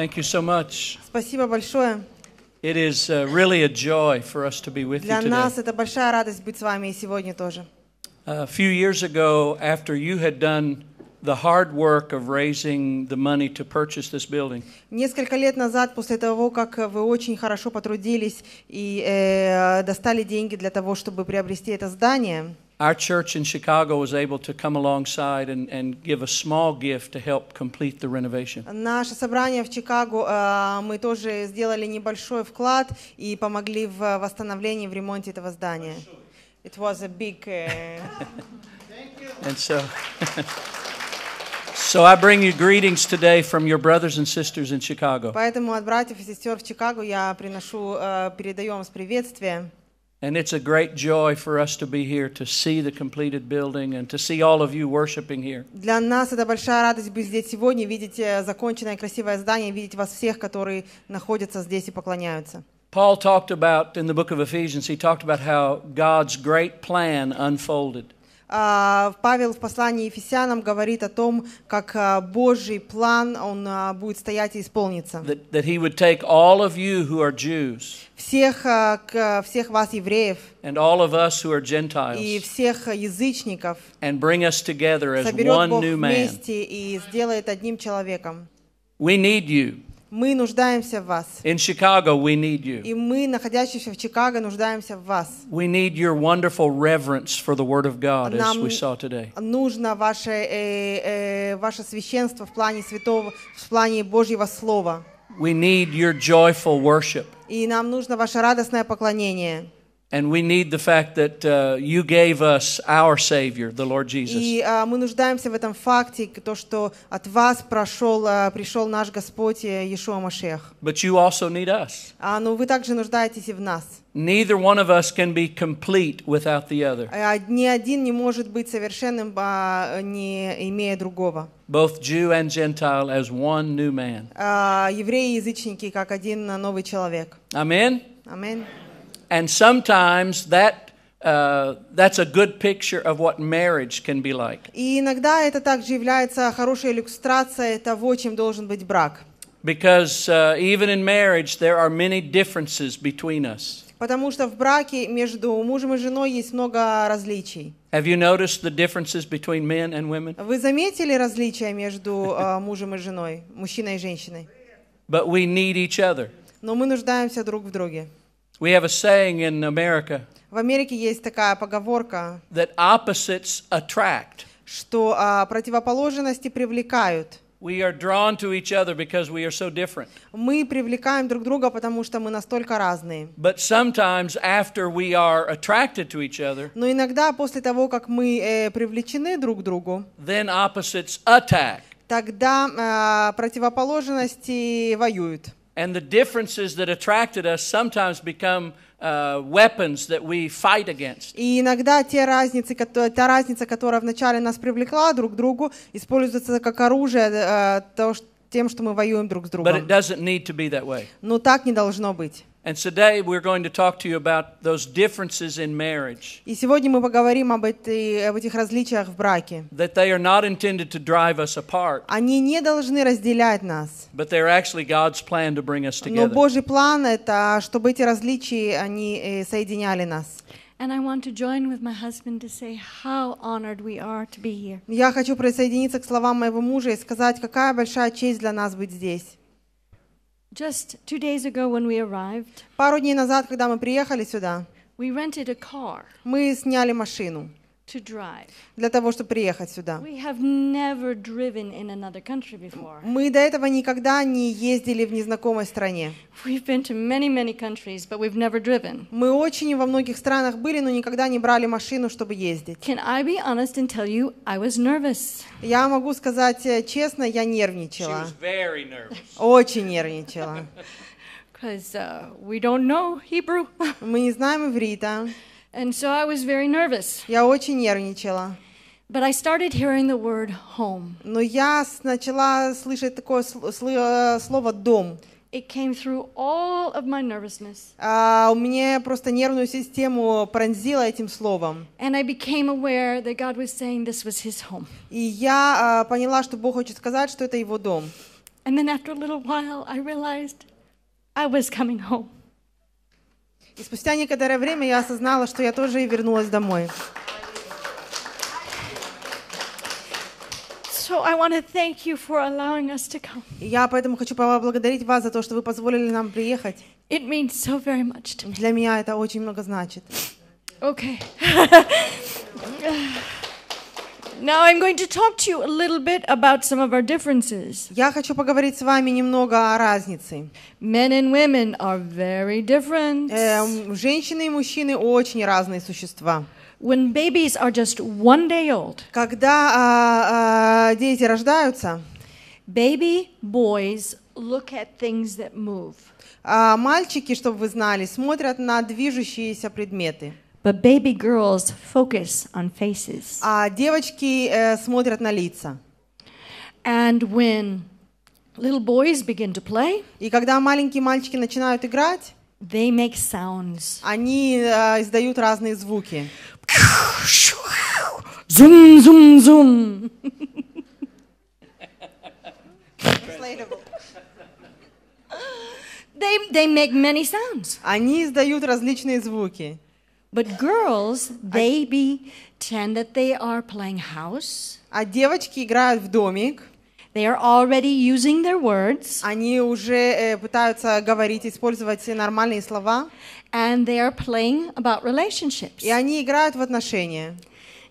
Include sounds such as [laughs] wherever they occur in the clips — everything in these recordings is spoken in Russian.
Thank you so much. Спасибо большое. It is uh, really a joy for us to be with Для you today. Для нас это большая радость быть с вами и сегодня тоже. Uh, a few years ago, after you had done the hard work of raising the money to purchase this building. Несколько лет назад, после того, как вы очень хорошо потрудились и э, достали деньги для того, чтобы приобрести это здание. our church in Chicago was able to come alongside and, and give a small gift to help complete the renovation. Наше собрание в Чикаго, э, мы тоже сделали небольшой вклад и помогли в восстановлении, в ремонте этого здания. It was a big... Uh... [laughs] and so... [laughs] So I bring you greetings today from your brothers and sisters in Chicago. Поэтому от братьев и сестер в Чикаго я приношу, э, передаем с приветствием. And it's a great joy for us to be here to see the completed building and to see all of you worshiping here. Для нас это большая радость быть здесь сегодня, видеть э, законченное красивое здание, видеть вас всех, которые находятся здесь и поклоняются. Paul talked about in the book of Ephesians, he talked about how God's great plan unfolded. А, Павел в послании Ефесянам говорит о том, как а, Божий план, он а, будет стоять и исполниться. That, всех, всех вас, евреев, and all of us who are Gentiles, и всех язычников, and bring us together as соберет one Бог new man. вместе и сделает одним человеком. We need you. Мы нуждаемся в вас. In Chicago, we need you. И мы, находящиеся в Чикаго, нуждаемся в вас. We need your wonderful reverence for the Word of God, Нам as we saw today. нужно ваше э, э, ваше священство в плане святого, в плане Божьего слова. We need your joyful worship. И нам нужно ваше радостное поклонение. And we need the fact that uh, you gave us our Savior, the Lord Jesus. Э, but you also need us. Neither one of us can be complete without the other. Э, Both Jew and Gentile as one new man. Amen. Amen and sometimes that Uh, that's a good picture of what marriage can be like. И иногда это также является хорошей иллюстрацией того, чем должен быть брак. Because uh, even in marriage there are many differences between us. Потому что в браке между мужем и женой есть много различий. Have you noticed the differences between men and women? Вы заметили различия между мужем и женой, мужчиной и женщиной? But we need each other. Но мы нуждаемся друг в друге. We have a saying in America. В Америке есть такая поговорка. That opposites attract. Что а, противоположности привлекают. We are drawn to each other because we are so different. Мы привлекаем друг друга, потому что мы настолько разные. But sometimes after we are attracted to each other, но иногда после того, как мы э, привлечены друг к другу, then opposites attack. Тогда э, противоположности воюют and the differences that attracted us sometimes become uh, weapons that we fight against. И иногда те разницы, та разница, которая вначале нас привлекла друг к другу, используется как оружие uh, то, тем, что мы воюем друг с другом. But it doesn't need to be that way. Но так не должно быть. And today we're going to talk to you about those differences in marriage. И сегодня мы поговорим об, этой, об этих различиях в браке. That they are not intended to drive us apart. Они не должны разделять нас. But they're actually God's plan to bring us together. Но Божий план это, чтобы эти различия они э, соединяли нас. And I want to join with my husband to say how honored we are to be here. Я хочу присоединиться к словам моего мужа и сказать, какая большая честь для нас быть здесь. Just two days ago when we arrived, пару дней назад, когда мы приехали сюда, we rented a car. мы сняли машину to drive. Для того, чтобы приехать сюда. We have never driven in another country before. Мы до этого никогда не ездили в незнакомой стране. We've been to many, many countries, but we've never driven. Мы очень во многих странах были, но никогда не брали машину, чтобы ездить. Can I be honest and tell you I was nervous? Я могу сказать э, честно, я нервничала. She was very nervous. Очень нервничала. Because [laughs] uh, we don't know Hebrew. [laughs] Мы не знаем иврита. And so I was very nervous. Я очень нервничала. But I started hearing the word home. Но я начала слышать такое э, слово дом. It came through all of my nervousness. А у меня просто нервную систему пронзило этим словом. And I became aware that God was saying this was His home. И я поняла, что Бог хочет сказать, что это его дом. And then after a little while, I realized I was coming home. И спустя некоторое время я осознала, что я тоже и вернулась домой. So I want to thank you for allowing us to come. Я поэтому хочу поблагодарить вас за то, что вы позволили нам приехать. It means so very much to me. Для меня это очень много значит. Okay. [laughs] Now I'm going to talk to you a little bit about some of our differences. Я хочу поговорить с вами немного о разнице. Men and women are very different. женщины и мужчины очень разные существа. When babies are just one day old. Когда дети рождаются, baby boys look at things that move. мальчики, чтобы вы знали, смотрят на движущиеся предметы. But baby girls focus on faces. А девочки э, смотрят на лица. And when little boys begin to play, И когда маленькие мальчики начинают играть, they make sounds. они э, издают разные звуки. Zoom, zoom, zoom. They, they make many sounds. Они издают различные звуки. But girls, they tend that they are playing house. А девочки играют в домик. They are already using their words. Они уже э, пытаются говорить, использовать нормальные слова. And they are playing about relationships. И они играют в отношения.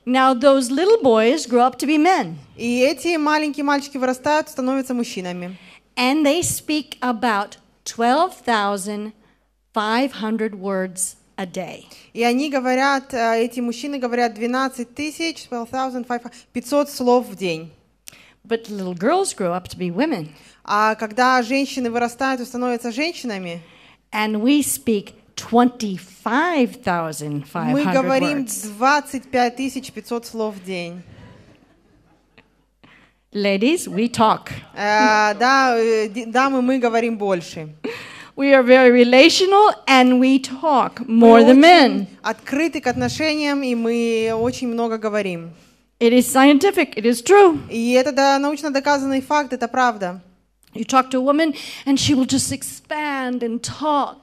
Now those little boys grow up to be men. И эти маленькие мальчики вырастают, становятся мужчинами. And they speak about 12,500 words a day. И они говорят, э, эти мужчины говорят 12 тысяч, 500 слов в день. But little girls grow up to be women. А когда женщины вырастают и становятся женщинами, and we speak 25,500 мы говорим 25 500 слов в день. Ladies, we talk. Uh, да, э, дамы, мы говорим больше. [laughs] We are very relational and we talk more than men. Открыты к отношениям и мы очень много говорим. It is scientific, it is true. И это да, научно доказанный факт, это правда. You talk to a woman and she will just expand and talk.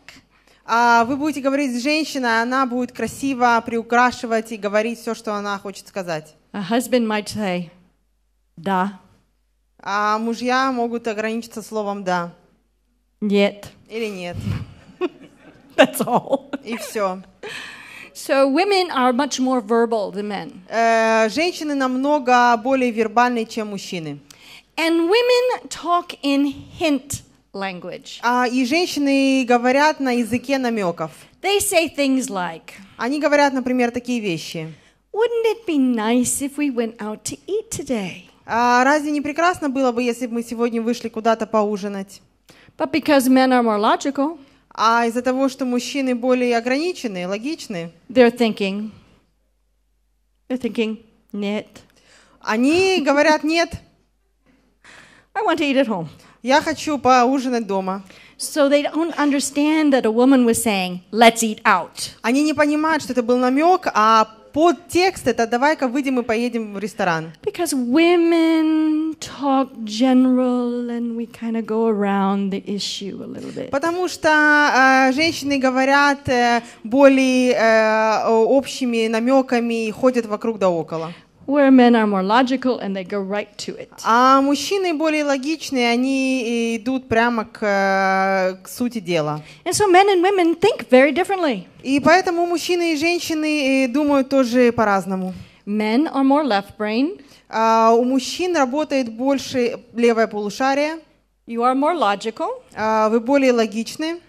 А вы будете говорить с женщиной, она будет красиво приукрашивать и говорить все, что она хочет сказать. A husband might say, да. А мужья могут ограничиться словом да. Нет. Или нет. [laughs] That's all. И все. So women are much more verbal than men. Э, женщины намного более вербальны, чем мужчины. And women talk in hint language. А, и женщины говорят на языке намеков. They say things like. Они говорят, например, такие вещи. Wouldn't it be nice if we went out to eat today? А разве не прекрасно было бы, если бы мы сегодня вышли куда-то поужинать? But because men are more logical, а из-за того, что мужчины более ограничены, логичны, they're thinking, they're thinking, нет. Они говорят нет. I want to eat at home. Я хочу поужинать дома. So they don't understand that a woman was saying, let's eat out. Они не понимают, что это был намек, а под подтекст это давай-ка выйдем и поедем в ресторан. Because women talk general and we kind of go around the issue a little bit. Потому что э, женщины говорят э, более э, общими намеками и ходят вокруг да около. where men are more logical and they go right to it. А мужчины более логичные, они идут прямо к, к сути дела. And so men and women think very differently. И поэтому мужчины и женщины э, думают тоже по-разному. Men are more left brain. Uh, у мужчин работает больше левое полушарие. You are more logical. Uh, вы более логичны.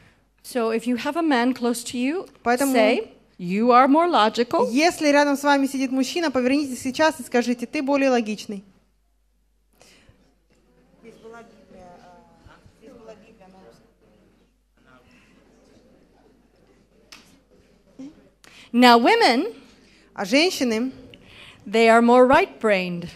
So if you have a man close to you, Поэтому say you are more logical. Если рядом с вами сидит мужчина, повернитесь сейчас и скажите, ты более логичный. Now women, а женщины, they are more right-brained.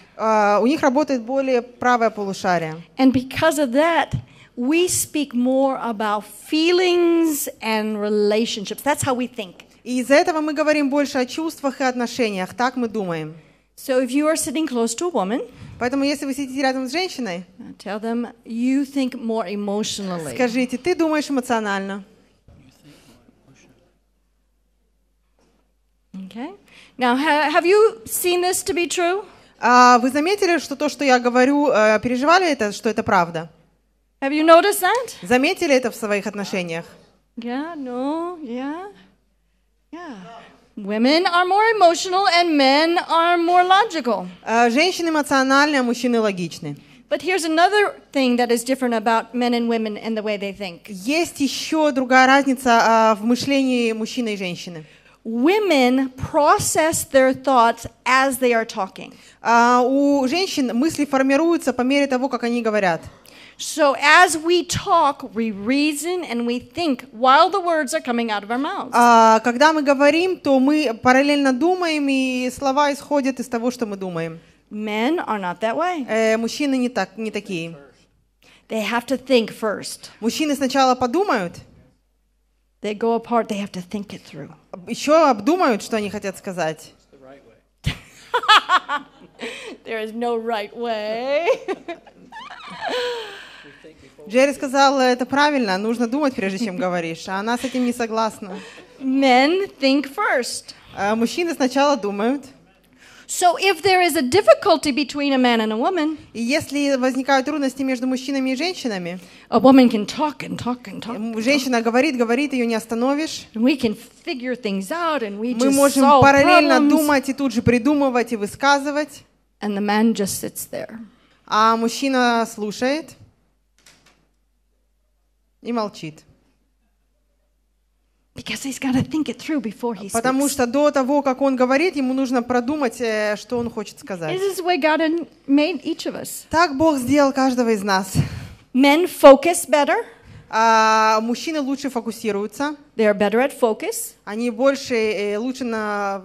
у них работает более правое полушарие. And because of that, we speak more about feelings and relationships. That's how we think. И из-за этого мы говорим больше о чувствах и отношениях, так мы думаем. So if you are sitting close to a woman, Поэтому если вы сидите рядом с женщиной, uh, tell them, you think more emotionally. скажите, ты думаешь эмоционально. Okay. Now, have you seen this to be true? А вы заметили, что то, что я говорю, э, переживали это, что это правда? Have you noticed that? Заметили это в своих отношениях? Yeah, no, yeah. Yeah. Women are more emotional and men are more logical. Женщины эмоциональны, а мужчины логичны. But here's another thing that is different about men and women and the way they think. Есть еще другая разница в мышлении мужчины и женщины. Women process their thoughts as they are talking. У женщин мысли формируются по мере того, как они говорят. So as we talk, we reason and we think while the words are coming out of our mouths. А когда мы говорим, то мы параллельно думаем, и слова исходят из того, что мы думаем. Men are not that way. Э, мужчины не так, не такие. They have to think first. Мужчины сначала подумают. They go apart. They have to think it through. Еще обдумают, что они хотят сказать. [laughs] There is no right way. [laughs] Джерри сказал, это правильно, нужно думать, прежде чем говоришь, а она с этим не согласна. Men think first. А мужчины сначала думают. So if there is a difficulty between a man and a woman, и если возникают трудности между мужчинами и женщинами, a woman can talk and talk and talk. Женщина говорит, говорит, ее не остановишь. we can figure things out and we just Мы можем параллельно думать и тут же придумывать и высказывать. And the man just sits there. А мужчина слушает. И молчит. Потому что до того, как он говорит, ему нужно продумать, э, что он хочет сказать. Так Бог сделал каждого из нас. Men focus better. А, мужчины лучше фокусируются. They are better at focus. Они больше, э, лучше на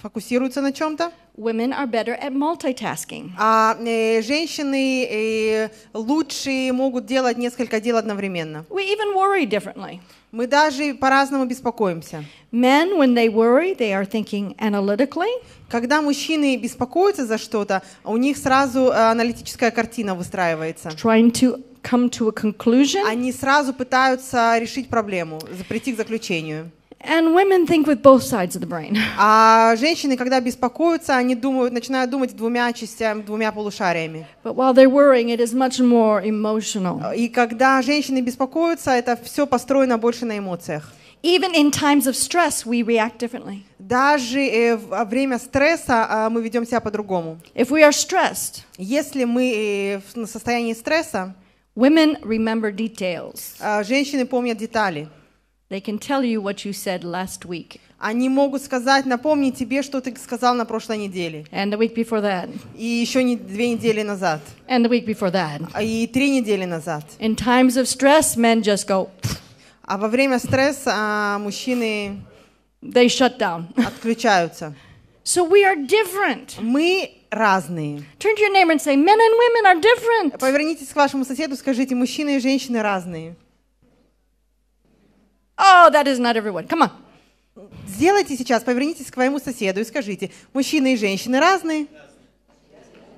фокусируются на чем-то. Women are better at multitasking. А э, женщины э, лучше могут делать несколько дел одновременно. We even worry differently. Мы даже по-разному беспокоимся. Men, when they worry, they are thinking analytically. Когда мужчины беспокоятся за что-то, у них сразу э, аналитическая картина выстраивается. Trying to come to a conclusion. Они сразу пытаются решить проблему, прийти к заключению. And women think with both sides of the brain. А женщины, когда беспокоятся, они думают, начинают думать двумя частями, двумя полушариями. But while they're worrying, it is much more emotional. И когда женщины беспокоятся, это все построено больше на эмоциях. Even in times of stress, we react differently. Даже во время стресса мы ведем себя по-другому. If we are stressed, если мы в состоянии стресса, women remember details. Женщины помнят детали. They can tell you what you said last week. Они могут сказать, напомни тебе, что ты сказал на прошлой неделе. And the week before that. И еще не, две недели назад. And the week before that. А, и три недели назад. In times of stress, men just go. А во время стресса а, мужчины They shut down. отключаются. So we are different. Мы разные. Turn to your neighbor and say, men and women are different. Повернитесь к вашему соседу, скажите, мужчины и женщины разные. Oh, that is not everyone. Come on. Сделайте сейчас, повернитесь к своему соседу и скажите, мужчины и женщины разные.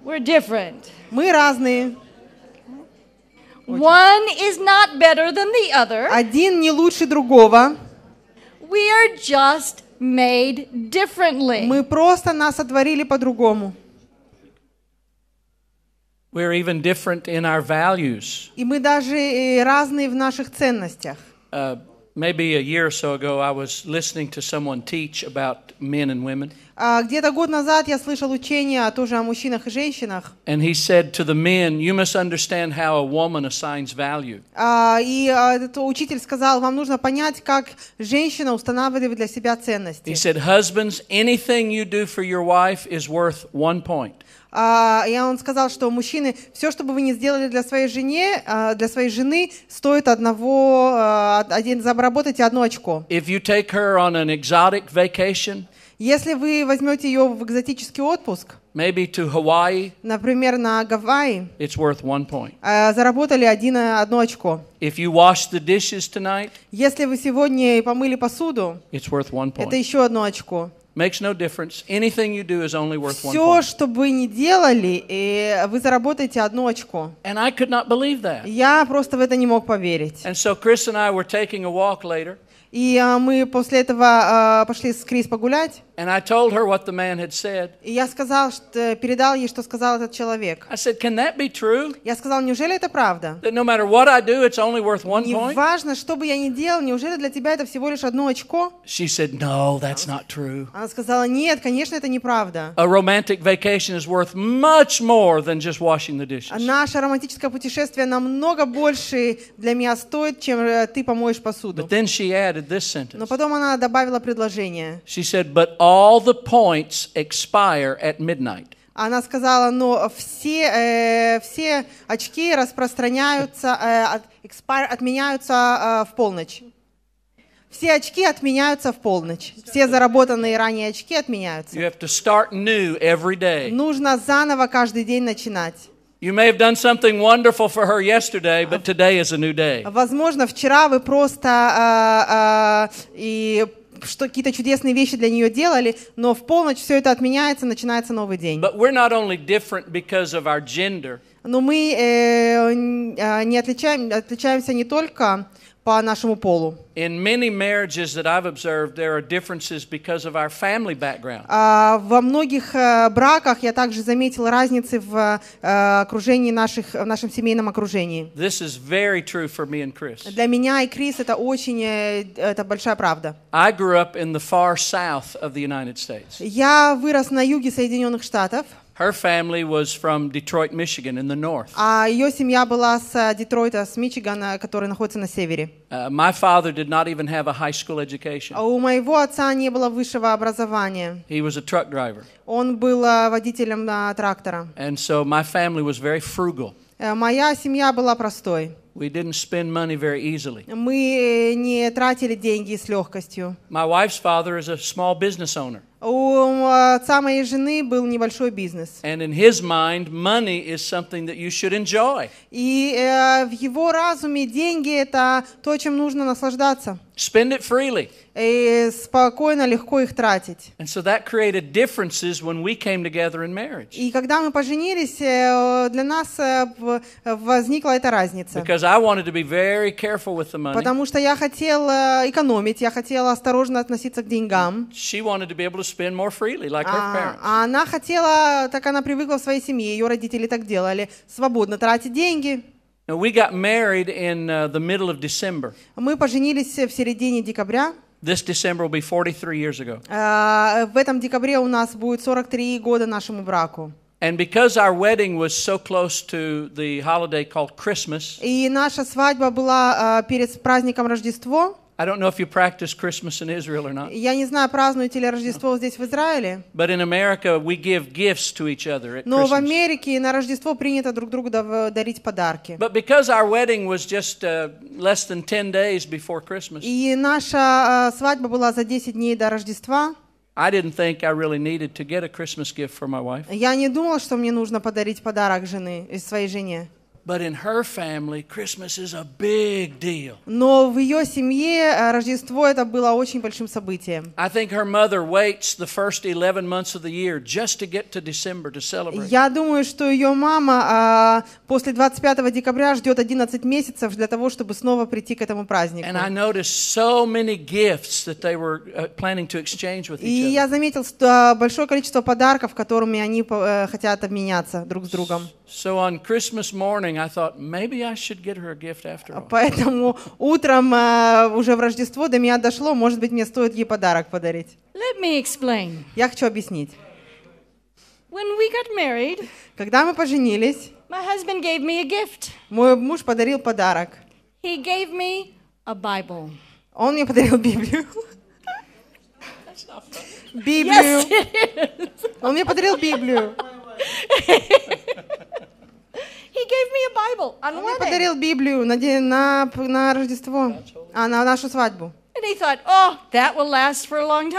We're different. Мы разные. One is not better than the other. Один не лучше другого. We are just made differently. Мы просто нас сотворили по-другому. We're even different in our values. И мы даже разные в наших ценностях. Uh, Maybe a year or so ago, I was listening to someone teach about men and women. А, где-то год назад я слышал учение тоже о мужчинах и женщинах. And he said to the men, you must understand how a woman assigns value. А, и а, этот учитель сказал, вам нужно понять, как женщина устанавливает для себя ценности. He said, husbands, anything you do for your wife is worth one point. И он сказал, что мужчины, все, что бы вы ни сделали для своей жене, для своей жены, стоит одного, один, заработайте одно очко. If you take her on an exotic vacation, если вы возьмете ее в экзотический отпуск, maybe to Hawaii, например, на Гавайи, it's worth one point. Э, заработали один, э, одно очко. If you wash the dishes tonight, если вы сегодня помыли посуду, it's worth one point. это еще одно очко. Makes no difference. Anything you do is only worth one Все, point. что вы ни делали, вы заработаете одно очко. And I could not believe that. Я просто в это не мог поверить. And so Chris and I were taking a walk later. И э, мы после этого пошли с Крис погулять. And I told her what the man had said. И я сказал, что, передал ей, что сказал этот человек. I said, can that be true? Я сказал, неужели это правда? That no matter what I do, it's only worth one point? Неважно, что бы я ни делал, неужели для тебя это всего лишь одно очко? She said, no, that's not true. Она сказала, нет, конечно, это неправда. A romantic vacation is worth much more than just washing the dishes. Наше романтическое путешествие намного больше для меня стоит, чем ты помоешь посуду. But then she added this sentence. Но потом она добавила предложение. She said, but all all the points expire at midnight. Она сказала, но все, э, все очки распространяются, э, от, expire, отменяются э, в полночь. Все очки отменяются в полночь. Все заработанные ранее очки отменяются. You have to start new every day. Нужно заново каждый день начинать. You may have done something wonderful for her yesterday, but today is a Возможно, вчера вы просто э, э, и что какие-то чудесные вещи для нее делали, но в полночь все это отменяется, начинается новый день. But we're not only different because of our gender. Но мы э, а, не отличаем, отличаемся не только по нашему полу. In many marriages that I've observed, there are differences because of our family background. А, во многих э, браках я также заметил разницы в э, окружении наших, в нашем семейном окружении. This is very true for me and Chris. Для меня и Крис это очень, э, это большая правда. I grew up in the far south of the United States. Я вырос на юге Соединенных Штатов. Her family was from Detroit, Michigan, in the north. А ее семья была с э, Детройта, с Мичигана, который находится на севере. Uh, my father did not even have a high school education. У моего отца не было высшего образования. He was a truck driver. Он был э, водителем э, трактора. And so my family was very frugal. Моя семья была простой. We didn't spend money very easily. Мы не тратили деньги с легкостью. My wife's father is a small business owner. У а, отца моей жены был небольшой бизнес. And in his mind, money is something that you should enjoy. И э, в его разуме деньги это то, чем нужно наслаждаться. Spend it freely. И спокойно, легко их тратить. And so that created differences when we came together in marriage. И когда мы поженились, э, для нас э, возникла эта разница. Because I wanted to be very careful with the money. Потому что я хотел экономить, я хотел осторожно относиться к деньгам. She wanted to be able to spend more freely, like her а, parents. А она хотела, так она привыкла в своей семье, ее родители так делали, свободно тратить деньги. And we got married in uh, the middle of December. Мы поженились в середине декабря. This December will be 43 years ago. А, в этом декабре у нас будет 43 года нашему браку. And because our wedding was so close to the holiday called Christmas, и наша свадьба была а, перед праздником Рождество, I don't know if you practice Christmas in Israel or not. Я не знаю, празднуете ли Рождество здесь в Израиле. But in America we give gifts to each other at Но Christmas. в Америке на Рождество принято друг другу дарить подарки. But because our wedding was just uh, less than 10 days before Christmas. И наша свадьба была за 10 дней до Рождества. I didn't think I really needed to get a Christmas gift for my wife. Я не думал, что мне нужно подарить подарок жены своей жене. Но в ее семье э, Рождество это было очень большим событием. Я думаю, что ее мама а, после 25 декабря ждет 11 месяцев для того, чтобы снова прийти к этому празднику. И я заметил э, большое количество подарков, которыми они э, хотят обменяться друг с другом. So on Christmas morning, I thought maybe I should get her a gift after all. Поэтому утром э, уже в Рождество до меня дошло, может быть, мне стоит ей подарок подарить. Let me explain. Я хочу объяснить. When we got married, когда мы поженились, my husband gave me a gift. Мой муж подарил подарок. He gave me a Bible. Он мне подарил Библию. Библию. Он мне подарил Библию. [laughs] He gave me a Bible on Он мне подарил Библию на, на, на Рождество, а на нашу свадьбу. And he thought, oh, that will last for a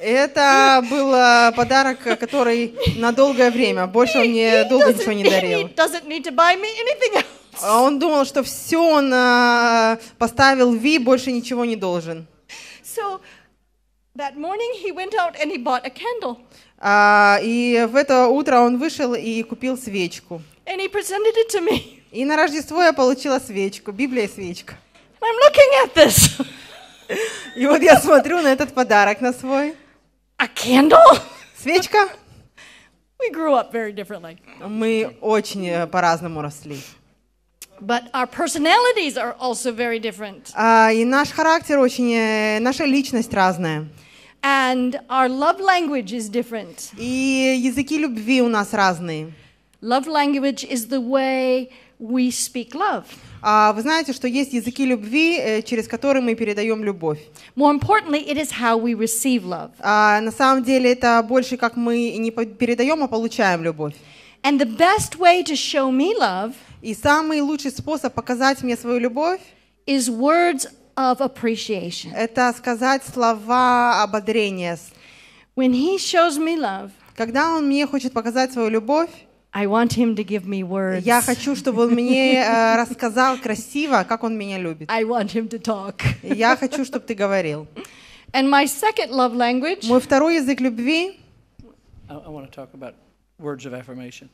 Это был э, подарок, который на долгое время. Больше он мне долго ничего не дарил. А он думал, что все он э, поставил Ви, больше ничего не должен. So, that morning he went out and he bought a candle. А, и в это утро он вышел и купил свечку. And he presented it to me. И на Рождество я получила свечку, Библия и свечка. I'm looking at this. И вот я смотрю на этот подарок на свой. A candle? Свечка? We grew up very differently. Мы очень э, по-разному росли. But our personalities are also very different. А, и наш характер очень, э, наша личность разная. And our love language is different. И языки любви у нас разные. Love language is the way we speak love. А вы знаете, что есть языки любви, э, через которые мы передаем любовь. More importantly, it is how we receive love. А на самом деле это больше как мы не передаем, а получаем любовь. And the best way to show me love И самый лучший способ показать мне свою любовь is words of appreciation. Это сказать слова ободрения. When he shows me love, когда он мне хочет показать свою любовь, I want him to give me words. Я хочу, чтобы он мне рассказал красиво, как он меня любит. I want him to talk. Я хочу, чтобы ты говорил. And my second love language. Мой второй язык любви. I, I want to talk about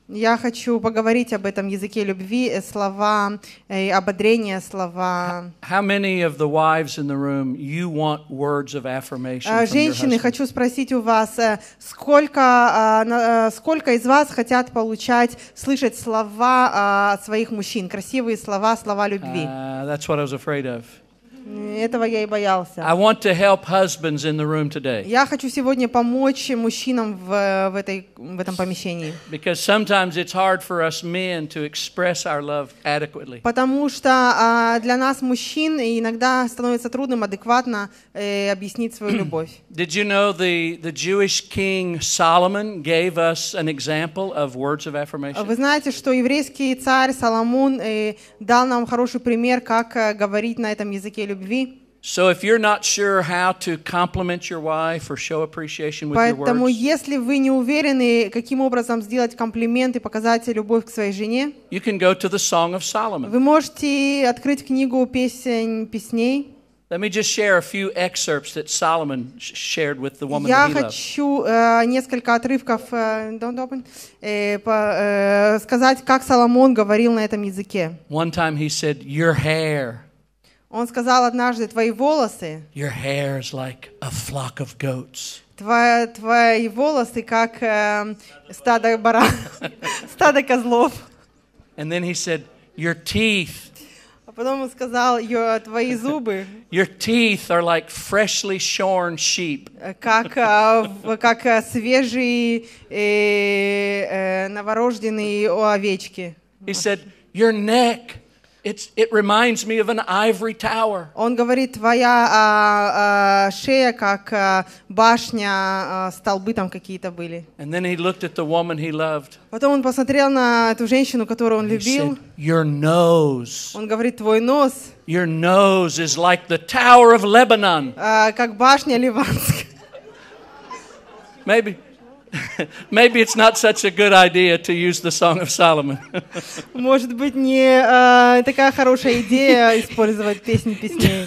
Я хочу поговорить об этом языке любви, э, слова э, ободрения, слова. How many of the wives in the room you want words of affirmation? Э, женщины, хочу спросить у вас, сколько а, сколько из вас хотят получать, слышать слова а, своих мужчин, красивые слова, слова любви? А, that's what I was afraid of. Этого я и боялся. I want to help husbands in the room today. Я хочу сегодня помочь мужчинам в, э, в, этой, в этом помещении. Because sometimes it's hard for us men to express our love adequately. Потому что а, для нас, мужчин, иногда становится трудным адекватно э, объяснить свою [clears throat] любовь. Did you know the, the Jewish king Solomon gave us an example of words of affirmation? Вы знаете, что еврейский царь Соломон э, дал нам хороший пример, как говорить на этом языке любви любви. So if you're not sure how to compliment your wife or show appreciation with Поэтому, your words, если вы не уверены, каким образом сделать комплимент и показать любовь к своей жене, you can go to the Song of Solomon. Вы можете открыть книгу песен песней. Let me just share a few excerpts that Solomon shared with the woman Я that he хочу loved. несколько отрывков don't open, э, по, э, сказать, как Соломон говорил на этом языке. One time he said, "Your hair." Он сказал однажды, твои волосы, Your hair is like a flock of goats. Твои, твои волосы как э, стадо баранов, стадо козлов. And then he said, Your teeth. А потом он сказал, Your, твои зубы. Your teeth are like freshly shorn sheep. Как, как свежие э, новорожденные овечки. He said, Your neck it's, it reminds me of an ivory tower. Он говорит, твоя а, а, шея как а, башня, а, столбы там какие-то были. And then he looked at the woman he loved. Потом он посмотрел на эту женщину, которую он любил. Said, Your nose. Он говорит, твой нос. Your nose is like the tower of Lebanon. как башня ливанская. Maybe. [laughs] Maybe it's not such a good idea to use the Song of Solomon. [laughs] Может быть, не а, такая хорошая идея [laughs] использовать песни песней.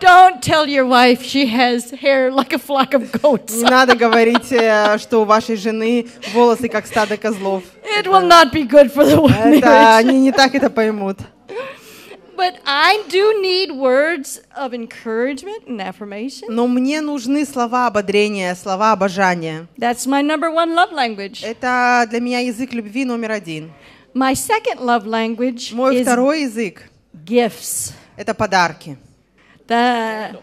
Don't tell your wife she has hair like a flock of goats. Не надо говорить, э, что у вашей жены волосы как стадо козлов. It will not be good for the woman. Это они не так это поймут. But I do need words of encouragement and affirmation. Но мне нужны слова ободрения, слова обожания. That's my number one love language. Это для меня язык любви номер один. My second love language Мой is язык gifts. Это подарки. The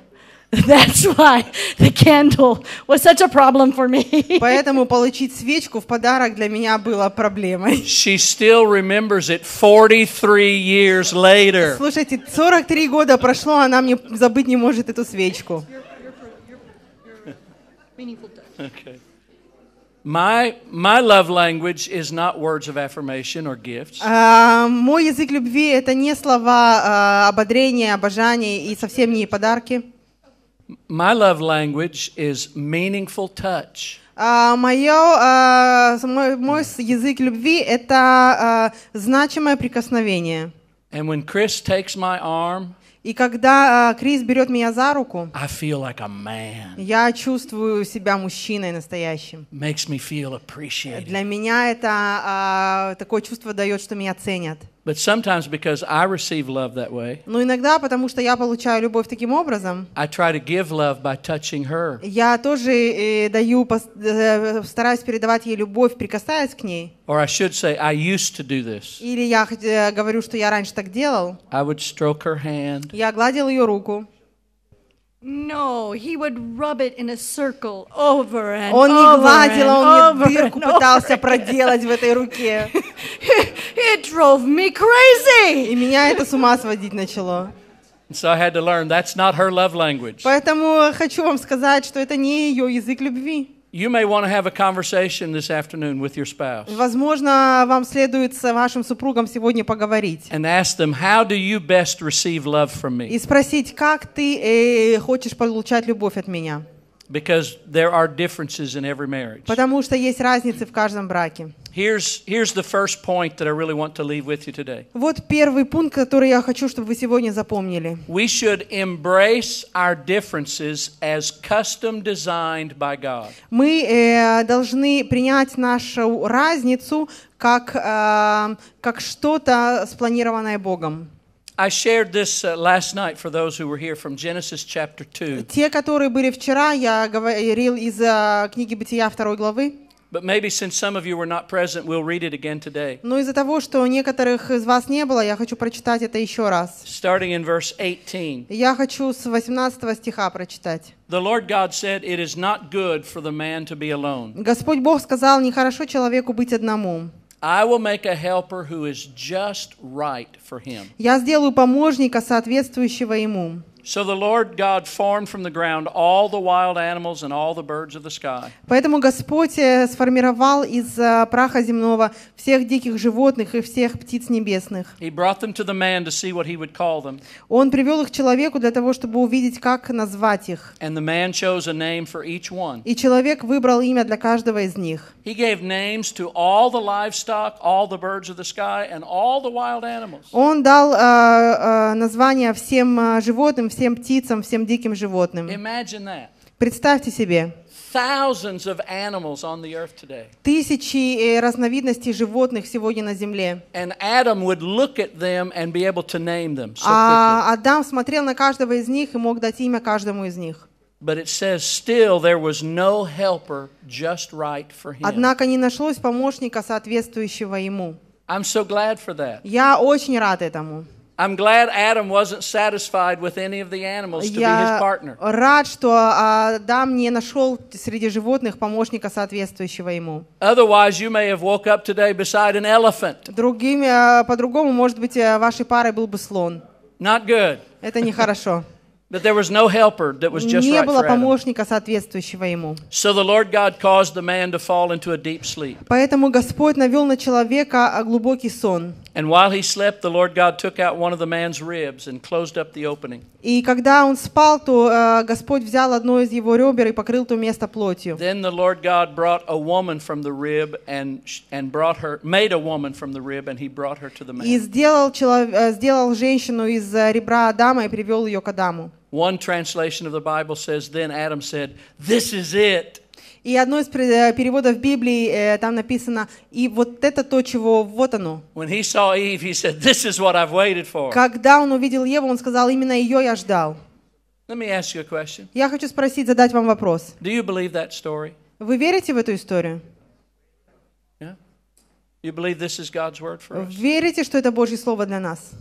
[laughs] That's why the candle was such a problem for me. [laughs] Поэтому получить свечку в подарок для меня было проблемой. [laughs] She still remembers it 43 years later. Слушайте, 43 года прошло, а она мне забыть не может эту свечку. My, my love language is not words of affirmation or gifts. А, мой язык любви это не слова а, ободрения, обожания и совсем не подарки. My love language is meaningful touch. Uh, мое, uh, мой, мой язык любви — это uh, значимое прикосновение. And when Chris takes my arm, и когда uh, Крис берет меня за руку, I feel like a man. я чувствую себя мужчиной настоящим. Makes me feel appreciated. Для меня это uh, такое чувство дает, что меня ценят. But sometimes because I receive love that way. Но иногда, потому что я получаю любовь таким образом. I try to give love by touching her. Я тоже э, даю, э, стараюсь передавать ей любовь, прикасаясь к ней. Or I should say, I used to do this. Или я э, говорю, что я раньше так делал. I would stroke her hand. Я гладил ее руку. No, he would rub it in a circle over and он over. Он не гладил, а он мне дырку пытался проделать в этой руке. It drove me crazy. И меня это с ума сводить начало. So I had to learn that's not her love language. Поэтому хочу вам сказать, что это не ее язык любви. You may want to have a conversation this afternoon with your spouse. Возможно, вам следует с вашим супругом сегодня поговорить. And ask them, how do you best receive love from me? И спросить, как ты э, хочешь получать любовь от меня? Because there are differences in every marriage. Потому что есть разницы в каждом браке. Here's, here's the first point that I really want to leave with you today. Вот первый пункт, который я хочу, чтобы вы сегодня запомнили. We should embrace our differences as custom designed by God. Мы э, должны принять нашу разницу как, э, как что-то спланированное Богом. I shared this uh, last night for those who were here from Genesis chapter 2. Те, которые были вчера, я говорил из э, книги Бытия главы. But maybe since some of you were not present, we'll read it again today. Но из-за того, что некоторых из вас не было, я хочу прочитать это еще раз. Starting in verse 18. Я хочу с стиха прочитать. The Lord God said, "It is not good for the man to be alone." Господь Бог сказал, нехорошо человеку быть одному. I will make a helper who is just right for him. Я сделаю помощника, соответствующего ему. So the Lord God formed from the ground all the wild animals and all the birds of the sky. Поэтому Господь э, сформировал из э, праха земного всех диких животных и всех птиц небесных. He brought them to the man to see what he would call them. Он привел их человеку для того, чтобы увидеть, как назвать их. And the man chose a name for each one. И человек выбрал имя для каждого из них. He gave names to all the livestock, all the birds of the sky, and all the wild animals. Он дал э, названия всем животным, всем птицам, всем диким животным. Представьте себе, тысячи э, разновидностей животных сегодня на земле. А Адам смотрел на каждого из них и мог дать имя каждому из них. But it says still there was Однако не нашлось помощника соответствующего ему. Я очень рад этому. I'm glad Adam wasn't satisfied with any of the animals to Я be his partner. рад, что Адам не нашел среди животных помощника, соответствующего ему. Otherwise, you may have woke up today beside an elephant. Другими, а, по-другому, может быть, а, вашей парой был бы слон. Not good. Это нехорошо. [laughs] But there was no helper that was just не было помощника, соответствующего ему. So the Lord God caused the man to fall into a deep sleep. Поэтому Господь навел на человека а, глубокий сон. And while he slept, the Lord God took out one of the man's ribs and closed up the opening. И когда он спал, то э, Господь взял одно из его ребер и покрыл то место плотью. Then the Lord God brought a woman from the rib and and brought her made a woman from the rib and he brought her to the man. И сделал человек э, сделал женщину из э, ребра Адама и привел ее к Адаму. One translation of the Bible says then Adam said, "This is it." И одно из э, переводов Библии э, там написано, и вот это то, чего вот оно. Когда он увидел Еву, он сказал, именно ее я ждал. Я хочу спросить, задать вам вопрос. Вы верите в эту историю? Верите, что это Божье Слово для нас?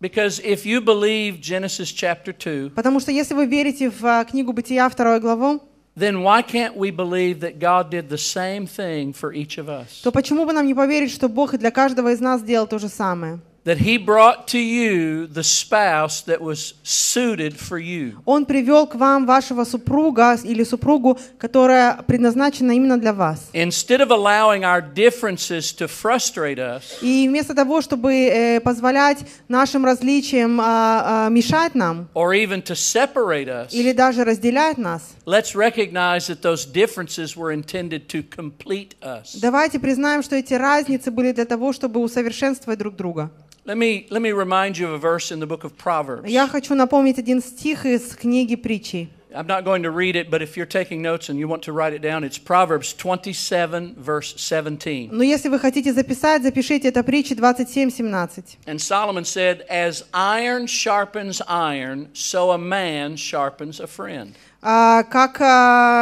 Because if you believe Genesis chapter 2, Потому что если вы верите в э, книгу Бытия 2 главу, then why can't we believe that God did the same thing for each of us? То почему бы нам не поверить, что Бог и для каждого из нас сделал то же самое? that he brought to you the spouse that was suited for you. Он привёл к вам вашего супруга или супругу, которая предназначена именно для вас. Instead of allowing our differences to frustrate us. И вместо того, чтобы э, позволять нашим различиям а, а, мешать нам. Or even to separate us. Или даже разделять нас. Let's recognize that those differences were intended to complete us. Давайте признаем, что эти разницы были для того, чтобы усовершенствовать друг друга. Let me, let me remind you of a verse in the book of Proverbs. i I'm not going to read it, but if you're taking notes and you want to write it down, it's Proverbs 27, verse 17. 27:17. And Solomon said, "As iron sharpens iron, so a man sharpens a friend." как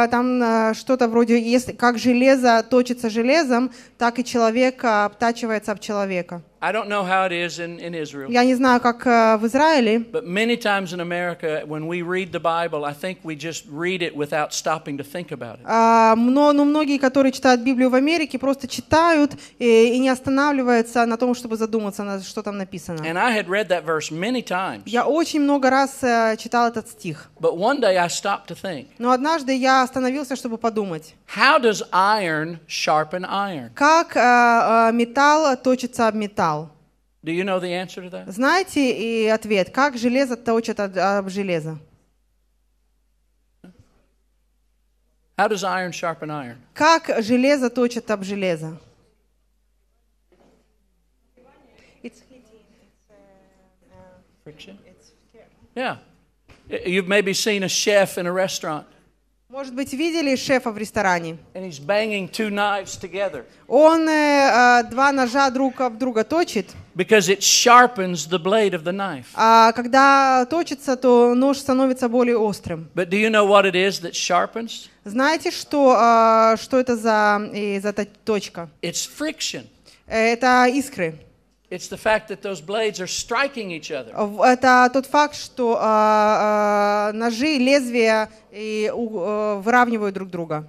там что-то вроде, если как железо точится железом, так и человек обтачивается об человека. I don't know how it is in, in Israel. Я не знаю, как э, в Израиле. But many times in America, when we read the Bible, I think we just read it without stopping to think about it. А, но, но ну, многие, которые читают Библию в Америке, просто читают и, не останавливаются на том, чтобы задуматься, на, что там написано. And I had read that verse many times. Я очень много раз э, читал этот стих. But one day I stopped to think. Но однажды я остановился, чтобы подумать. How does iron sharpen iron? Как э, металл точится об металл? Do you know the answer to that? Знаете и ответ, как железо точит об железо? How does iron sharpen iron? Как железо точит об железо? It's uh, uh, friction. Yeah. You've maybe seen a chef in a restaurant. Может быть, видели шефа в ресторане? Он э, э, два ножа друг об друга точит. Because it sharpens the blade А когда точится, то нож становится более острым. Знаете, что, э, что это за, э, за точка? It's friction. Э, это искры. It's the fact that those blades are striking each other. Это тот факт, что э, ножи, лезвия и э, выравнивают друг друга.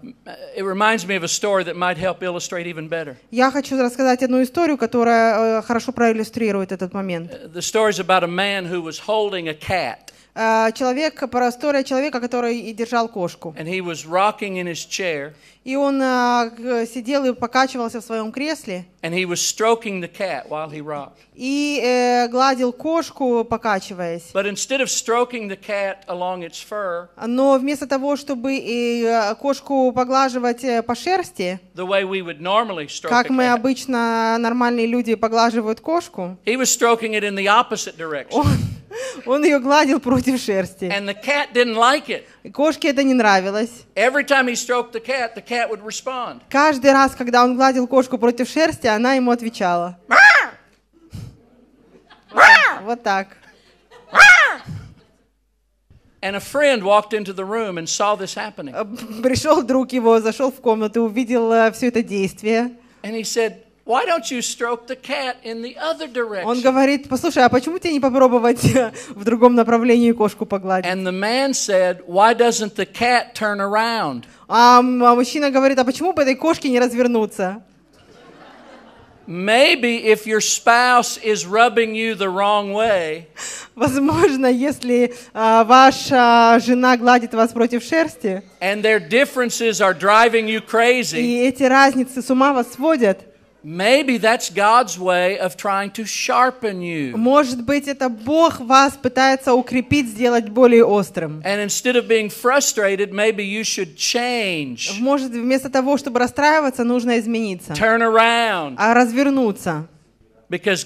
It reminds me of a story that might help illustrate even better. Я хочу рассказать одну историю, которая хорошо проиллюстрирует этот момент. The story is about a man who was holding a cat. Человек, история человека, который и держал кошку. And he was rocking in his chair. И он э, сидел и покачивался в своем кресле. And he was the cat while he И э, гладил кошку, покачиваясь. But of the cat along its fur, но вместо того, чтобы и э, кошку поглаживать э, по шерсти, the way we would как мы обычно нормальные люди поглаживают кошку, he was it in the [laughs] Он, он ее гладил против шерсти. And the cat didn't like it. Кошке это не нравилось. Every time he stroked the cat, the cat would respond. Каждый раз, когда он гладил кошку против шерсти, она ему отвечала. Вот так. And a friend walked into the room and saw this happening. Э, пришел друг его, зашел в комнату, увидел э, все это действие. And he said, Why don't you stroke the cat in the other direction? Он говорит, послушай, а почему тебе не попробовать э, в другом направлении кошку погладить? And the man said, why doesn't the cat turn around? А, а мужчина говорит, а почему бы этой кошке не развернуться? Maybe if your spouse is rubbing you the wrong way. Возможно, если а, ваша жена гладит вас против шерсти. And their differences are driving you crazy. И эти разницы с ума вас сводят. Maybe that's God's way of trying to sharpen you. Может быть, это Бог вас пытается укрепить, сделать более острым. And instead of being frustrated, maybe you should change. Может, вместо того, чтобы расстраиваться, нужно измениться. Turn around. А развернуться. Потому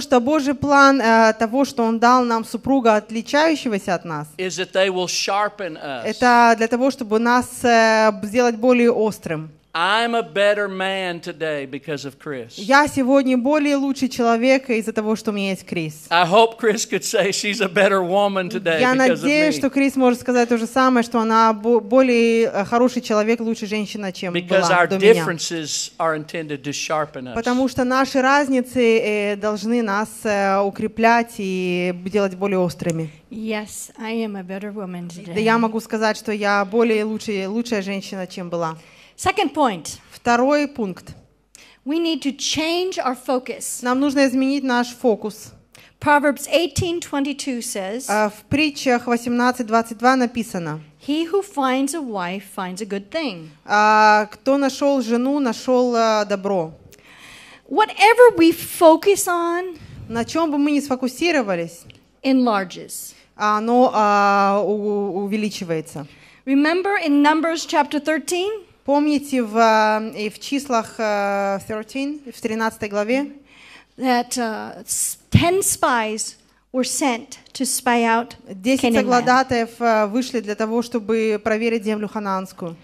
что Божий план э, того, что Он дал нам супруга, отличающегося от нас, это для того, чтобы нас э, сделать более острым. I'm a better man today because of Chris. Я сегодня более лучший человек из-за того, что у меня есть Крис. I hope Chris could say she's a better woman today Я надеюсь, что Крис может сказать то же самое, что она более э, хороший человек, лучше женщина, чем because была our до differences меня. Are intended to sharpen us. Потому что наши разницы э, должны нас э, укреплять и делать более острыми. Yes, I am a better woman today. Я могу сказать, что я более лучшая женщина, чем была. Second point. Второй пункт. We need to change our focus. Нам нужно изменить наш фокус. Proverbs 18:22 says. В притчах 18:22 написано. He who finds a wife finds a good thing. Кто нашел жену, нашел добро. Whatever we focus on. На чем бы мы ни сфокусировались. Enlarges. Оно увеличивается. Remember in Numbers chapter 13. Помните в, э, в числах 13, в 13 главе, that uh, 10 spies were sent to spy out 10 соглядатаев э, вышли для того, чтобы проверить землю ханаанскую.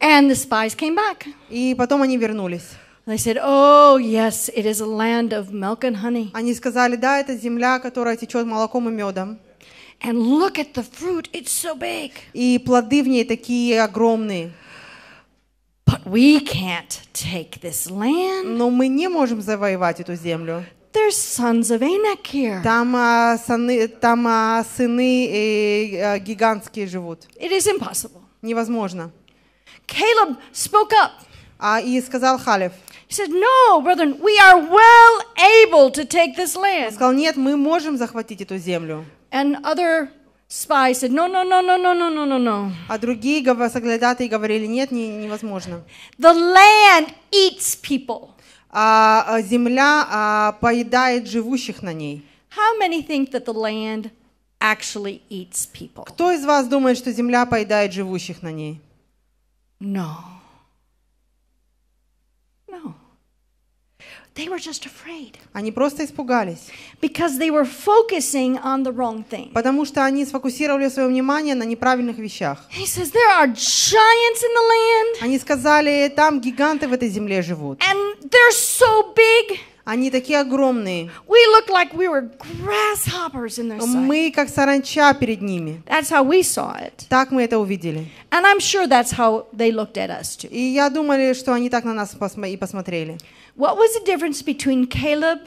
And the spies came back. И потом они вернулись. They said, "Oh, yes, it is a land of milk and honey." Они сказали: "Да, это земля, которая течет молоком и медом." And look at the fruit; it's so big. И плоды в ней такие огромные. But we can't take this land. Но мы не можем завоевать эту землю. There's sons of Anak here. Там, а, сыны, там а, сыны э, э, гигантские живут. It is impossible. Невозможно. Caleb spoke up. А, и сказал Халев. He said, "No, brethren, we are well able to take this land." Он сказал, нет, мы можем захватить эту землю. And other Spy said, no, no, no, no, no, no, no, no, no. А другие соглядатые говорили, нет, не, невозможно. The land eats people. А, земля а, поедает живущих на ней. How many think that the land actually eats people? Кто из вас думает, что земля поедает живущих на ней? No. No. They were just afraid. Они просто испугались. Because they were focusing on the wrong thing. Потому что они сфокусировали свое внимание на неправильных вещах. He says there are giants in the land. Они сказали, там гиганты в этой земле живут. And they're so big. Они такие огромные. We look like we were grasshoppers in their sight. Мы как саранча перед ними. That's how we saw it. Так мы это увидели. And I'm sure that's how they looked at us too. И я думаю, что они так на нас и посмотрели. What was the difference between Caleb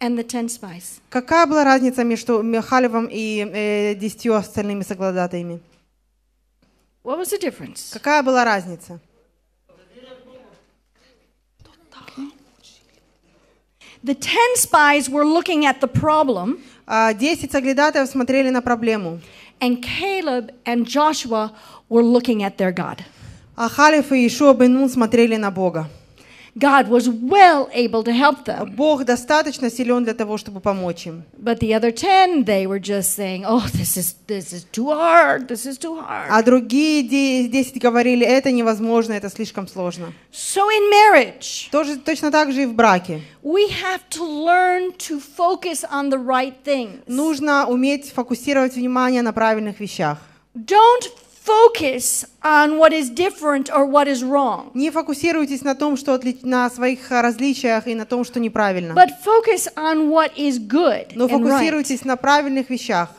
and the ten spies? Какая была разница между Халевом и э, десятью остальными соглядатаями? What was the difference? Какая была разница? The ten spies were looking at the problem. Десять соглядатаев смотрели на проблему. And Caleb and Joshua were looking at their God. А Халев и Ишуа бен Нун смотрели на Бога. God was well able to help them. Бог достаточно силен для того, чтобы помочь им. But the other ten, they were just saying, "Oh, this is this is too hard. This is too hard." А другие десять говорили, это невозможно, это слишком сложно. So in marriage, тоже точно так же и в браке. We have to learn to focus on the right things. Нужно уметь фокусировать внимание на правильных вещах. Don't focus on what is different or what is wrong. Не фокусируйтесь на том, что отли... на своих а, различиях и на том, что неправильно. But focus on what is good. Но фокусируйтесь right. на правильных вещах.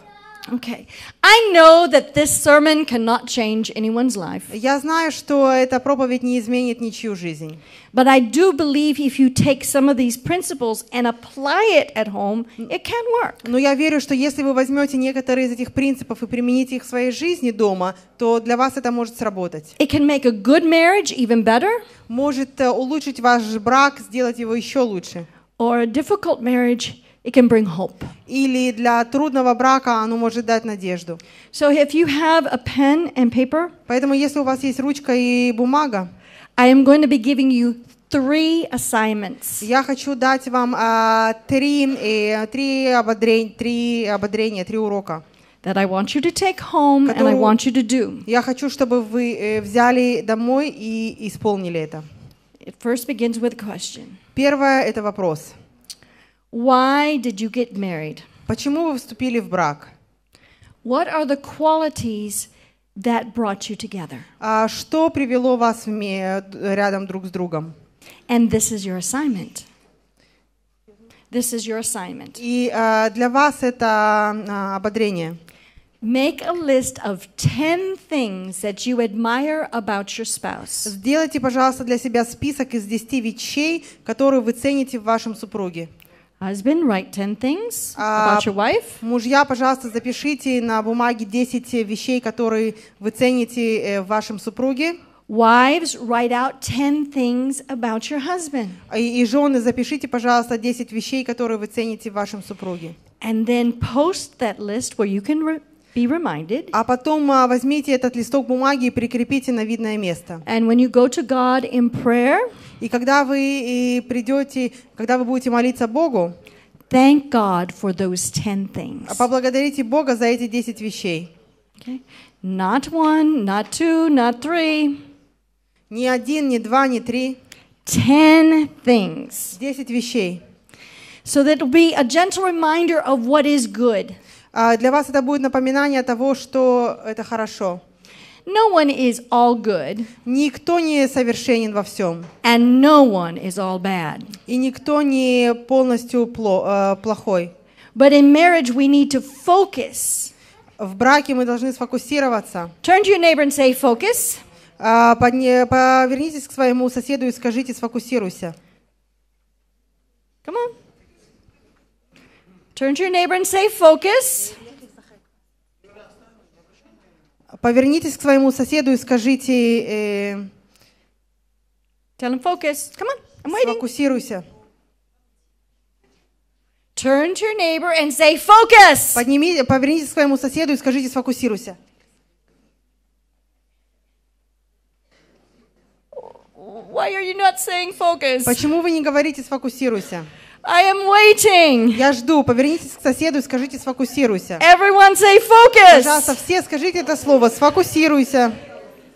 Okay. I know that this sermon cannot change anyone's life. Я знаю, что эта проповедь не изменит ничью жизнь. But I do believe if you take some of these principles and apply it at home, it can work. Но я верю, что если вы возьмете некоторые из этих принципов и примените их в своей жизни дома, то для вас это может сработать. It can make a good marriage even better. Может э, улучшить ваш брак, сделать его еще лучше. Or a difficult marriage It can bring hope. Или для трудного брака оно может дать надежду. So if you have a pen and paper, поэтому если у вас есть ручка и бумага, I am going to be giving you three assignments. Я хочу дать вам uh, три, э, три, ободрень, три ободрения, три урока. That I want you to take home and I want you to do. Я хочу, чтобы вы э, взяли домой и исполнили это. It first begins with a question. Первое это вопрос. Why did you get married? Почему вы вступили в брак? What are the qualities that brought you together? А что привело вас э, рядом друг с другом? And this is your assignment. This is your assignment. И а, для вас это а, ободрение. Make a list of 10 things that you admire about your spouse. Сделайте, пожалуйста, для себя список из 10 вещей, которые вы цените в вашем супруге. Husband, write 10 things about your wife. Мужья, пожалуйста, запишите на бумаге 10 вещей, которые вы цените в вашем супруге. Wives, write out 10 things about your husband. И жены, запишите, пожалуйста, 10 вещей, которые вы цените в вашем супруге. And then post that list where you can be reminded. А потом возьмите этот листок бумаги и прикрепите на видное место. And when you go to God in prayer, и когда вы придете, когда вы будете молиться Богу, thank God for those 10 things. Поблагодарите Бога за эти 10 вещей. Okay. Not one, not two, not three. Ни один, ни два, ни три. Ten things. Десять вещей. So that will be a gentle reminder of what is good. А для вас это будет напоминание того, что это хорошо. No one is all good. Никто не совершенен во всем. And no one is all bad. И никто не полностью э, плохой. But in marriage we need to focus. В браке мы должны сфокусироваться. Turn to your neighbor and say focus. А, повернитесь к своему соседу и скажите сфокусируйся. Come on. Turn to your neighbor and say focus. Повернитесь к своему соседу и скажите... Э, Tell him focus. Come on, I'm waiting. Сфокусируйся. Turn to your neighbor and say focus. Подними, повернитесь к своему соседу и скажите сфокусируйся. Why are you not saying focus? Почему вы не говорите сфокусируйся? I am waiting. Я жду. Повернитесь к соседу и скажите «сфокусируйся». Everyone say focus. Пожалуйста, все скажите это слово «сфокусируйся».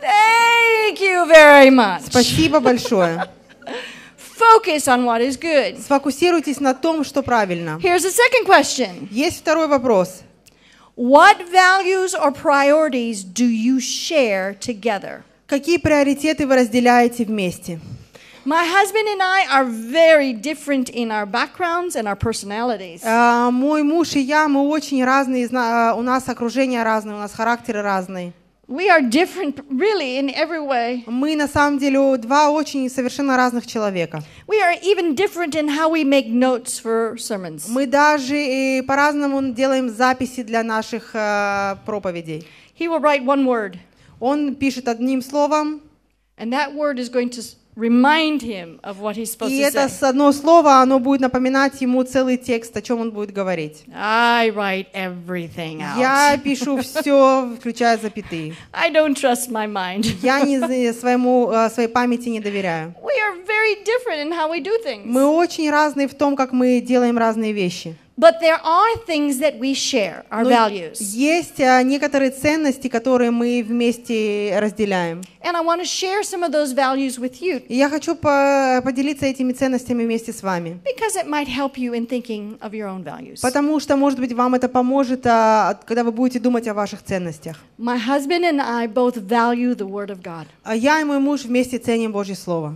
Thank you very much. Спасибо большое. Focus on what is good. Сфокусируйтесь на том, что правильно. Here's a second question. Есть второй вопрос. What values or priorities do you share together? Какие приоритеты вы разделяете вместе? My husband and I are very different in our backgrounds and our personalities. Uh, мой муж и я, мы очень разные, э, у нас окружение разное, у нас характеры разные. We are different really in every way. Мы на самом деле два очень совершенно разных человека. We are even different in how we make notes for sermons. Мы даже по-разному делаем записи для наших э, проповедей. He will write one word. Он пишет одним словом. And that word is going to remind him of what he's supposed И to это say. одно слово, оно будет напоминать ему целый текст, о чем он будет говорить. I write everything out. Я пишу [laughs] все, включая запятые. I don't trust my mind. [laughs] Я не своему э, своей памяти не доверяю. We are very different in how we do things. Мы очень разные в том, как мы делаем разные вещи. But there are things that we share, our values. Есть а, некоторые ценности, которые мы вместе разделяем. And I want to share some of those values with you. И я хочу поделиться этими ценностями вместе с вами. Because it might help you in thinking of your own values. Потому что, может быть, вам это поможет, а, когда вы будете думать о ваших ценностях. My husband and I both value the word of God. А я и мой муж вместе ценим Божье слово.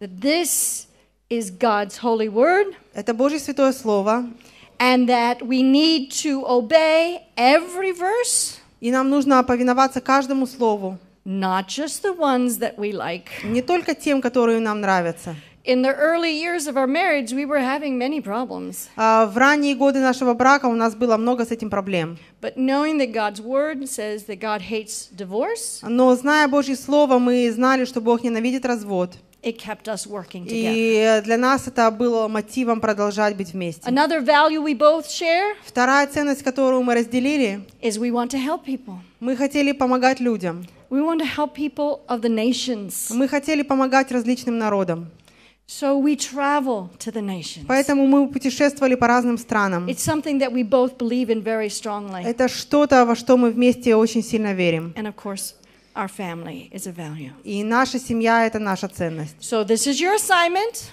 This is God's holy word. Это Божье святое слово. and that we need to obey every verse. И нам нужно повиноваться каждому слову. Not just the ones that we like. Не только тем, которые нам нравятся. In the early years of our marriage, we were having many problems. В ранние годы нашего брака у нас было много с этим проблем. But knowing that God's word says that God hates divorce. Но зная Божье слово, мы знали, что Бог ненавидит развод. It kept us working together. И для нас это было мотивом продолжать быть вместе. Another value we both share Вторая ценность, которую мы разделили, is we want to help people. мы хотели помогать людям. We want to help people of the nations. Мы хотели помогать различным народам. So we travel to the nations. Поэтому мы путешествовали по разным странам. It's something that we both believe in very strongly. Это что-то, во что мы вместе очень сильно верим. And of course, Our family is a value. И наша семья это наша ценность. So this is your assignment.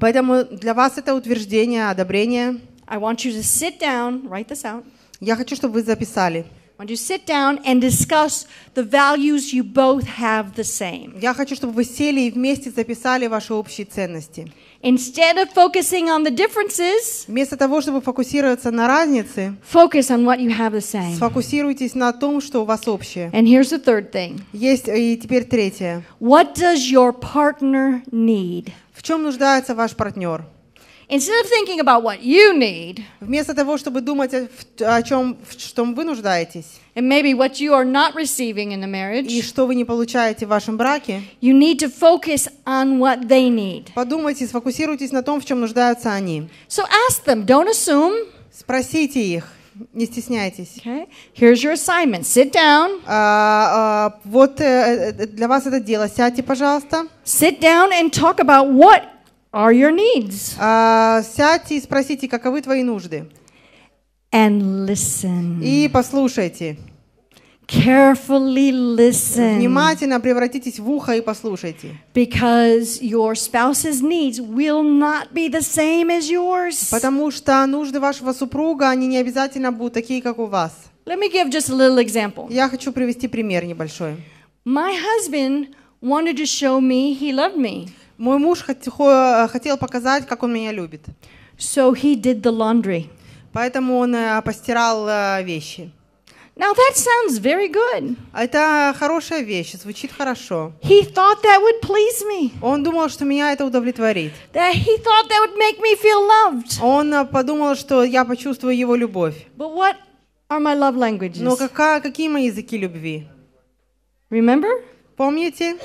Поэтому для вас это утверждение, одобрение. I want you to sit down, write this out. Я хочу, чтобы вы записали want you to sit down and discuss the values you both have the same. Я хочу, чтобы вы сели и вместе записали ваши общие ценности. Instead of focusing on the differences, вместо того, чтобы фокусироваться на разнице, focus on what you have the same. Сфокусируйтесь на том, что у вас общее. And here's the third thing. Есть э, и теперь третье. What does your partner need? В чем нуждается ваш партнер? Instead of thinking about what you need, вместо того, чтобы думать о, о чем, в чем вы нуждаетесь, and maybe what you are not receiving in the marriage, и что вы не получаете в вашем браке, you need to focus on what they need. Подумайте, сфокусируйтесь на том, в чем нуждаются они. So ask them, don't assume. Спросите их. Не стесняйтесь. Okay. Here's your assignment. Sit down. Uh, uh, вот uh, для вас это дело. Сядьте, пожалуйста. Sit down and talk about what are your needs. Uh, сядьте и спросите, каковы твои нужды. And listen. И послушайте. Carefully listen. Внимательно превратитесь в ухо и послушайте. Because your spouse's needs will not be the same as yours. Потому что нужды вашего супруга, они не обязательно будут такие, как у вас. Let me give just a little example. Я хочу привести пример небольшой. My husband wanted to show me he loved me. Мой муж хотел показать, как он меня любит. So he did the laundry. Поэтому он э, постирал э, вещи. Now that sounds very good. Это хорошая вещь, звучит хорошо. He thought that would please me. Он думал, что меня это удовлетворит. That he thought that would make me feel loved. Он э, подумал, что я почувствую его любовь. But what are my love languages? Но какая, какие мои языки любви? Remember? Помните?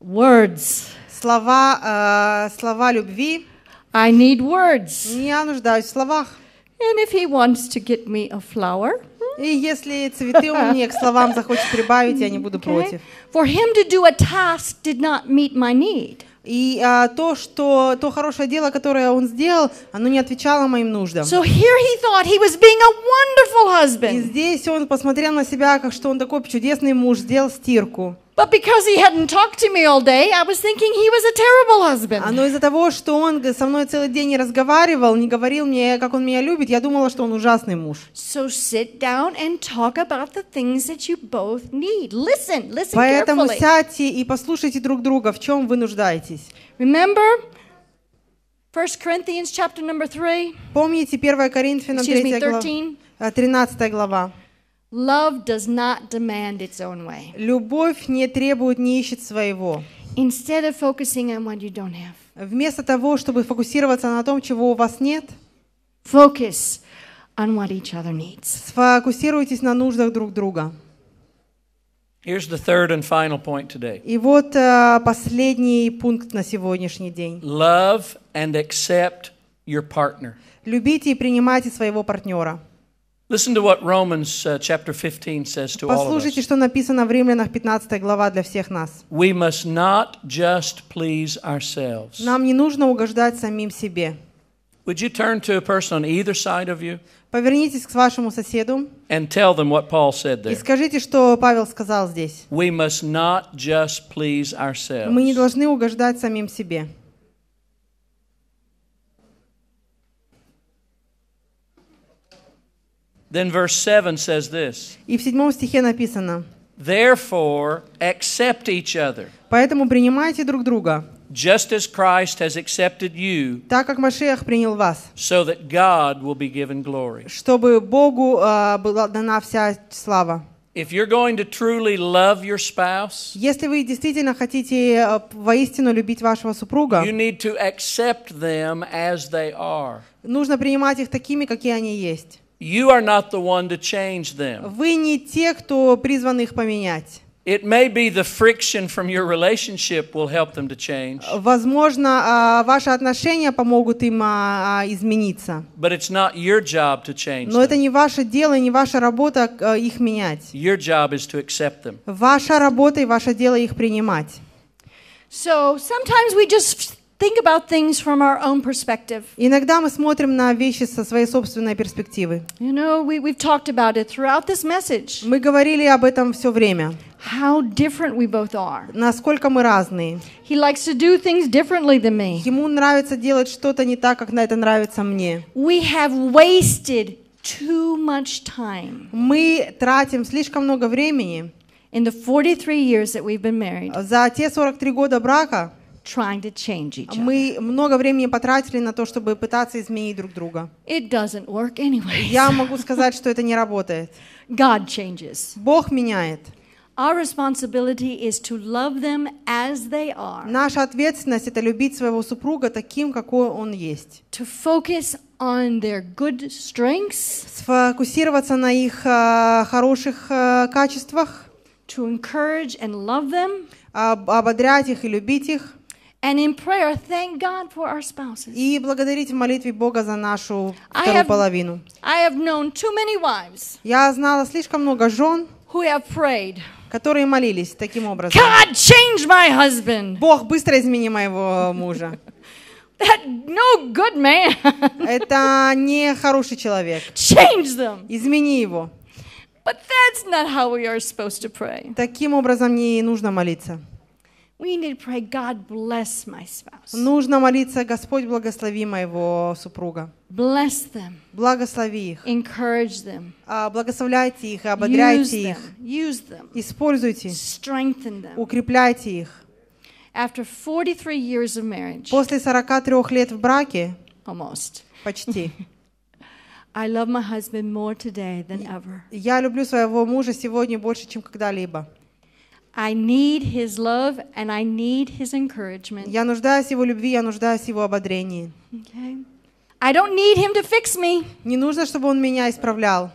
words. Слова, э, слова любви. I need words. Я нуждаюсь в словах. And if he wants to get me a flower, и если цветы он мне к словам захочет прибавить, я не буду okay. против. For him to do a task did not meet my need. И а, то, что то хорошее дело, которое он сделал, оно не отвечало моим нуждам. So here he thought he was being a wonderful husband. И здесь он посмотрел на себя, как что он такой чудесный муж, сделал стирку. But because he hadn't talked to me all day, I was thinking he was a terrible husband. А но из-за того, что он со мной целый день не разговаривал, не говорил мне, как он меня любит, я думала, что он ужасный муж. So sit down and talk about the things that you both need. Listen, listen Поэтому carefully. сядьте и послушайте друг друга, в чем вы нуждаетесь. Remember, 1 Corinthians chapter number 3. Помните 1 Коринфянам 13 глава. 13 э, глава. Love does not demand its own way. Любовь не требует, не ищет своего. Instead of focusing on what you don't have. Вместо того, чтобы фокусироваться на том, чего у вас нет, focus on what each other needs. Сфокусируйтесь на нуждах друг друга. Here's the third and final point today. И вот э, последний пункт на сегодняшний день. Love and accept your partner. Любите и принимайте своего партнера. Послушайте, что написано в Римлянах 15 глава для всех нас. We must not just please ourselves. Нам не нужно угождать самим себе. Would you turn to a person on either side of you? Повернитесь к вашему соседу. And tell them what Paul said there. И скажите, что Павел сказал здесь. We must not just please ourselves. Мы не должны угождать самим себе. Then verse 7 says this. И в седьмом стихе написано. Therefore, accept each other. Поэтому принимайте друг друга. Just as Christ has accepted you. Так как Машиах принял вас. So that God will be given glory. Чтобы Богу а, была дана вся слава. If you're going to truly love your spouse, если вы действительно хотите а, воистину любить вашего супруга, you need to accept them as they are. Нужно принимать их такими, какие они есть. You are not the one to change them. Вы не те, кто призван их поменять. It may be the friction from your relationship will help them to change. Возможно, ваши отношения помогут им измениться. But it's not your job to change. Но это не ваше дело, не ваша работа их менять. Your job is to accept them. Ваша работа и ваше дело их принимать. So sometimes we just think about things from our own perspective. Иногда мы смотрим на вещи со своей собственной перспективы. You know, we, we've talked about it throughout this message. Мы говорили об этом все время. How different we both are. Насколько мы разные. He likes to do things differently than me. Ему нравится делать что-то не так, как на это нравится мне. We have wasted too much time. Мы тратим слишком много времени. In the 43 years that we've been married. За те 43 года брака trying to change each other. Мы много времени потратили на то, чтобы пытаться изменить друг друга. It doesn't work anyway. Я могу сказать, что это не работает. [laughs] God changes. Бог меняет. Our responsibility is to love them as they are. Наша ответственность это любить своего супруга таким, какой он есть. To focus on their good strengths. Сфокусироваться на их э, хороших э, качествах. To encourage and love them. ободрять их и любить их. And in prayer, thank God for our spouses. И благодарить в молитве Бога за нашу вторую половину. I have known too many wives. Я знала слишком много жен, who have prayed. которые молились таким образом. God, change my husband. Бог, быстро измени моего мужа. That no good man. Это не хороший человек. Change them. Измени его. But that's not how we are supposed to pray. Таким образом не нужно молиться. We need to pray, God bless my spouse. Нужно молиться, Господь, благослови моего супруга. Bless them. Благослови их. Encourage them. А, благословляйте их, ободряйте их. Use them. Используйте. Strengthen them. Укрепляйте их. After 43 years of marriage, После 43 лет в браке, almost. почти, [laughs] I love my husband more today than ever. я люблю своего мужа сегодня больше, чем когда-либо. I need his love and I need his encouragement. Я нуждаюсь его любви, я нуждаюсь его ободрении. Okay. I don't need him to fix me. Не нужно, чтобы он меня исправлял.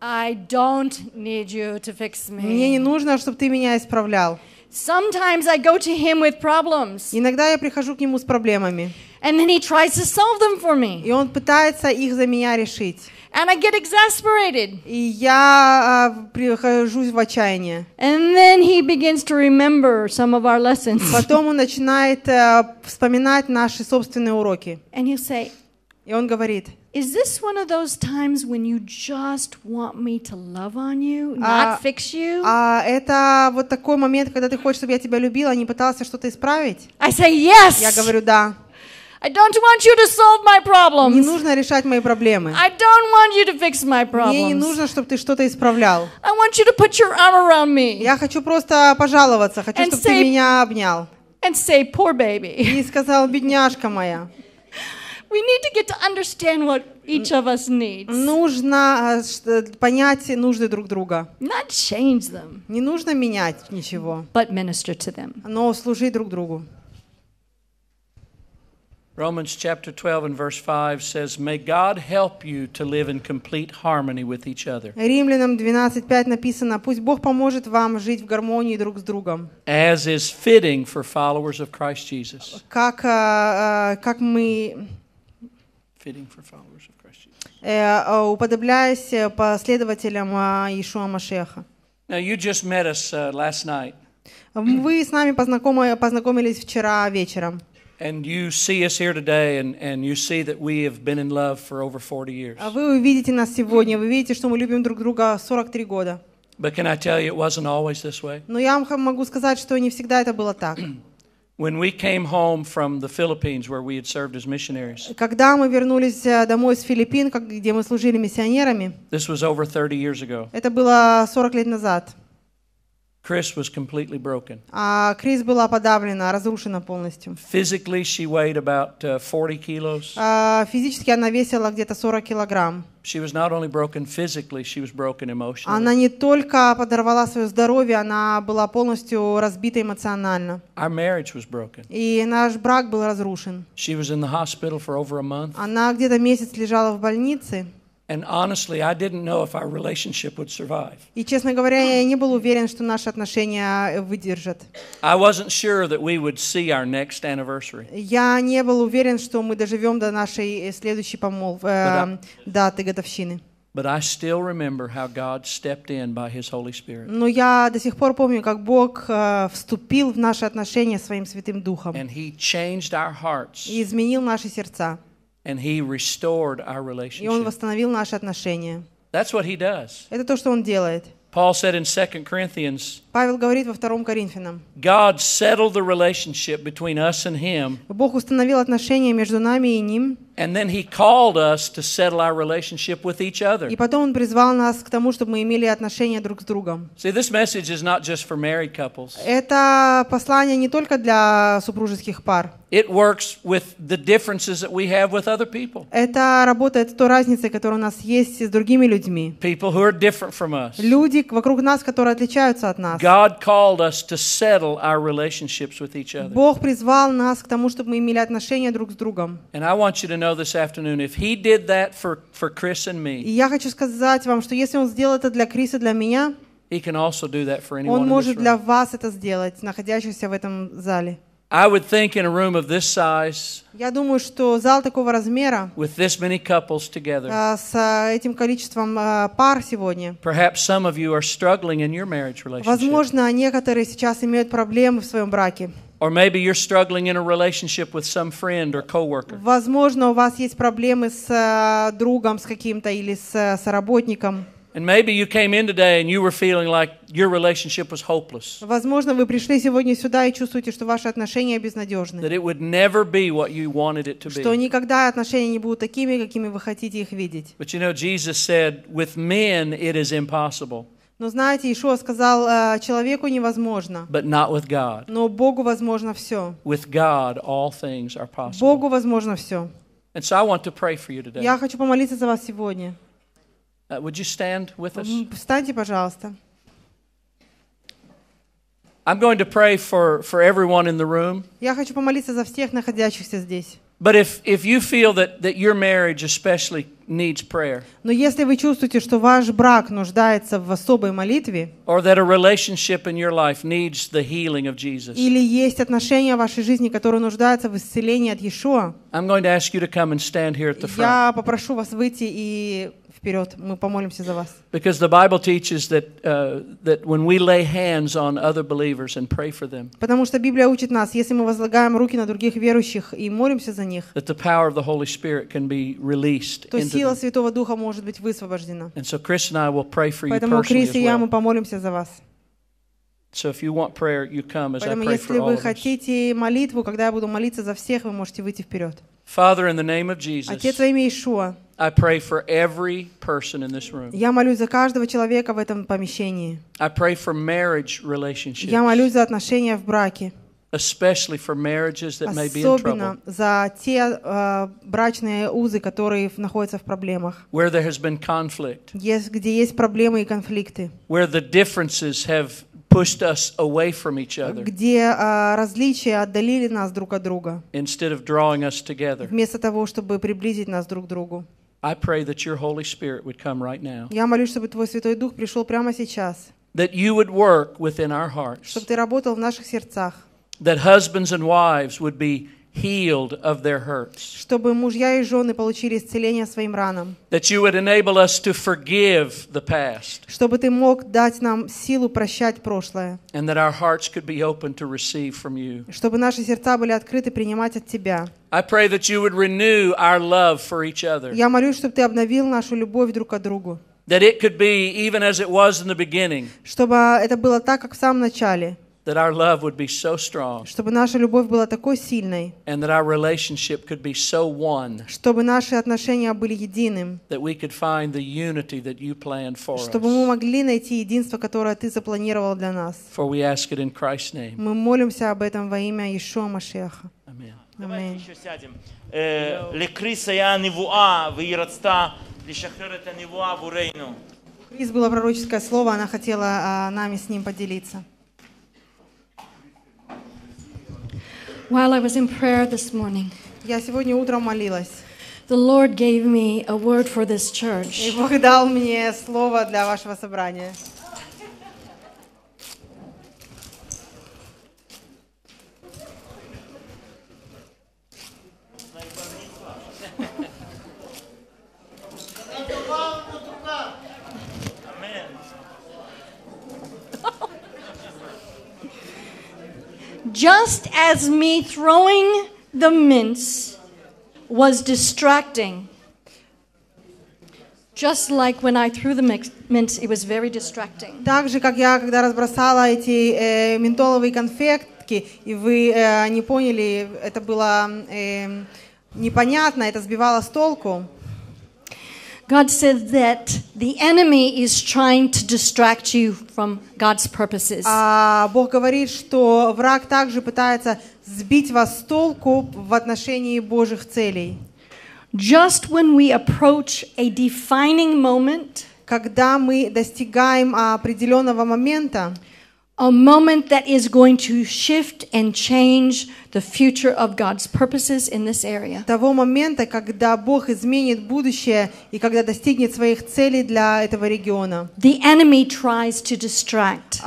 I don't need you to fix me. Мне не нужно, чтобы ты меня исправлял. Sometimes I go to him with problems. Иногда я прихожу к нему с проблемами. And then he tries to solve them for me. И он пытается их за меня решить. And I get exasperated. И я прихожу в отчаяние. And then he begins to remember some of our lessons. Потом он начинает вспоминать наши собственные уроки. And he'll say, и он говорит, Is this one of those times when you just want me to love on you, not а, fix you? А это вот такой момент, когда ты хочешь, чтобы я тебя любила, а не пытался что-то исправить? I say yes. Я говорю да. I don't want you to solve my problems. Не нужно решать мои проблемы. I don't want you to fix my problems. Мне не нужно, чтобы ты что-то исправлял. I want you to put your arm around me. Я хочу просто пожаловаться, хочу, чтобы ты меня обнял. And say, poor baby. И сказал, бедняжка моя. We need to get to understand what each of us needs. Нужно а, понять нужды друг друга. Not change them. Не нужно менять ничего. But minister to them. Но служи друг другу. Romans chapter 12 and verse 5 says, May God help you to live in complete harmony with each other. Римлянам 12:5 написано: Пусть Бог поможет вам жить в гармонии друг с другом. As is fitting for followers of Christ Jesus. Как э, э, как мы fitting for followers of Christ Jesus. Э, уподобляясь последователям Иешуа Машеха. Now you just met us uh, last night. Вы с нами познакомились вчера вечером. And you see us here today, and, and you see that we have been in love for over 40 years. А вы увидите нас сегодня, вы видите, что мы любим друг друга 43 года. But can I tell you, it wasn't always this way? Но я могу сказать, что не всегда это было так. [clears throat] When we came home from the Philippines, where we had served as missionaries, Когда мы вернулись э, домой с Филиппин, где мы служили миссионерами, this was over 30 years ago. это было 40 лет назад. Chris was completely broken. А Крис была подавлена, разрушена полностью. Physically, she weighed about uh, 40 kilos. А физически она весила где-то 40 килограмм. She was not only broken physically, she was broken emotionally. Она не только подорвала свое здоровье, она была полностью разбита эмоционально. Our marriage was broken. И наш брак был разрушен. She was in the hospital for over a month. Она где-то месяц лежала в больнице. And honestly, I didn't know if our relationship would survive. И, честно говоря, я не был уверен, что наши отношения выдержат. I wasn't sure that we would see our next anniversary. Я не был уверен, что мы доживем до нашей э, следующей помолв... э, даты годовщины. But I still remember how God stepped in by His Holy Spirit. Но я до сих пор помню, как Бог э, вступил в наши отношения своим Святым Духом. And He changed our hearts. И изменил наши сердца. And he restored our relationship. И он восстановил наши отношения. That's what he does. Это то, что он делает. Paul said in 2 Corinthians Павел говорит во втором Коринфянам. God settled the relationship between us and him. Бог установил отношения между нами и ним. And then he called us to settle our relationship with each other. И потом он призвал нас к тому, чтобы мы имели отношения друг с другом. See, this message is not just for married couples. Это послание не только для супружеских пар. It works with the differences that we have with other people. Это работает с той разницей, которая у нас есть с другими людьми. People who are different from us. Люди вокруг нас, которые отличаются от нас. God called us to settle our relationships with each other. Бог призвал нас к тому, чтобы мы имели отношения друг с другом. And I want you to know this afternoon, if He did that for for Chris and me. И я хочу сказать вам, что если Он сделал это для Криса, для меня, He can also do that for anyone. Он может для вас это сделать, находящихся в этом зале. I would think in a room of this size, я думаю, что зал такого размера, with this many couples together, с этим количеством пар сегодня, perhaps some of you are struggling in your marriage relationship. Возможно, некоторые сейчас имеют проблемы в своем браке. Or maybe you're struggling in a relationship with some friend or coworker. Возможно, у вас есть проблемы с другом, с каким-то или с соработником. And maybe you came in today and you were feeling like your relationship was hopeless. Возможно, вы пришли сегодня сюда и чувствуете, что ваши отношения безнадежны. That it would never be what you wanted it to be. Что никогда отношения не будут такими, какими вы хотите их видеть. But you know, Jesus said, with men it is impossible. Но знаете, Иисус сказал, э, человеку невозможно. But not with God. Но Богу возможно все. With God all things are possible. Богу возможно все. And so I want to pray for you today. Я хочу помолиться за вас сегодня. Uh, would you stand with us? Встаньте, пожалуйста. I'm going to pray for, for everyone in the room. Я хочу помолиться за всех находящихся здесь. But if, if you feel that, that your marriage especially needs prayer, но если вы чувствуете, что ваш брак нуждается в особой молитве, or that a relationship in your life needs the healing of Jesus, или есть отношения в вашей жизни, которые нуждаются в исцелении от Иешуа, I'm going to ask you to come and stand here at the front. Я попрошу вас выйти и вперед. Мы помолимся за вас. Because the Bible teaches that uh, that when we lay hands on other believers and pray for them. Потому что Библия учит нас, если мы возлагаем руки на других верующих и молимся за них. That the power of the Holy Spirit can be released. То сила Святого Духа может быть высвобождена. And so Chris and I will pray for you Поэтому Крис и я мы помолимся за вас. So if you want prayer, you come as Поэтому I pray for all of us. Поэтому если вы хотите молитву, когда я буду молиться за всех, вы можете выйти вперед. Father, in the name of Jesus, I pray for every person in this room. Я молюсь за каждого человека в этом помещении. I pray for marriage relationships. Я молюсь за отношения в браке. Especially for marriages that may be in trouble. Особенно за те э, брачные узы, которые находятся в проблемах. Where there has been conflict. Есть, где есть проблемы и конфликты. Where the differences have pushed us away from each other. Где различия отдалили нас друг от друга. Instead of drawing us together. Вместо того, чтобы приблизить нас друг к другу. I pray that your Holy Spirit would come right now. Я молюсь, чтобы твой Святой Дух пришел прямо сейчас. That you would work within our hearts. Чтобы ты работал в наших сердцах. That husbands and wives would be healed of their hurts. Чтобы мужья и жены получили исцеление своим ранам. That you would enable us to forgive the past. Чтобы ты мог дать нам силу прощать прошлое. And that our hearts could be open to receive from you. Чтобы наши сердца были открыты принимать от тебя. I pray that you would renew our love for each other. Я молюсь, чтобы ты обновил нашу любовь друг к другу. That it could be even as it was in the beginning. Чтобы это было так, как в самом начале that our love would be so strong, чтобы наша любовь была такой сильной, and that our relationship could be so one, чтобы наши отношения были единым, that we could find the unity that you planned for us. чтобы мы могли найти единство, которое ты запланировал для нас. For we ask it in Christ's name. Мы молимся об этом во имя Иешуа Машеха. Аминь. Давайте еще сядем. Э, Лекрисая невуа вирацта лишахерета невуа вурейну. Крис было пророческое слово, она хотела а, нами с ним поделиться. While I was in prayer this morning, я сегодня утром молилась. The Lord gave me a word for this church. И Бог дал мне слово для вашего собрания. just as me throwing the mints was distracting, just like when I threw the mints, it was very distracting. Так же, как я, когда разбросала эти э, ментоловые конфетки, и вы э, не поняли, это было э, непонятно, это сбивало с толку. God said that the enemy is trying to distract you from God's purposes. А Бог говорит, что враг также пытается сбить вас с толку в отношении Божьих целей. Just when we approach a defining moment, когда мы достигаем определенного момента, a moment that is going to shift and change the future of God's purposes in this area. Того момента, когда Бог изменит будущее и когда достигнет своих целей для этого региона. The enemy tries to distract.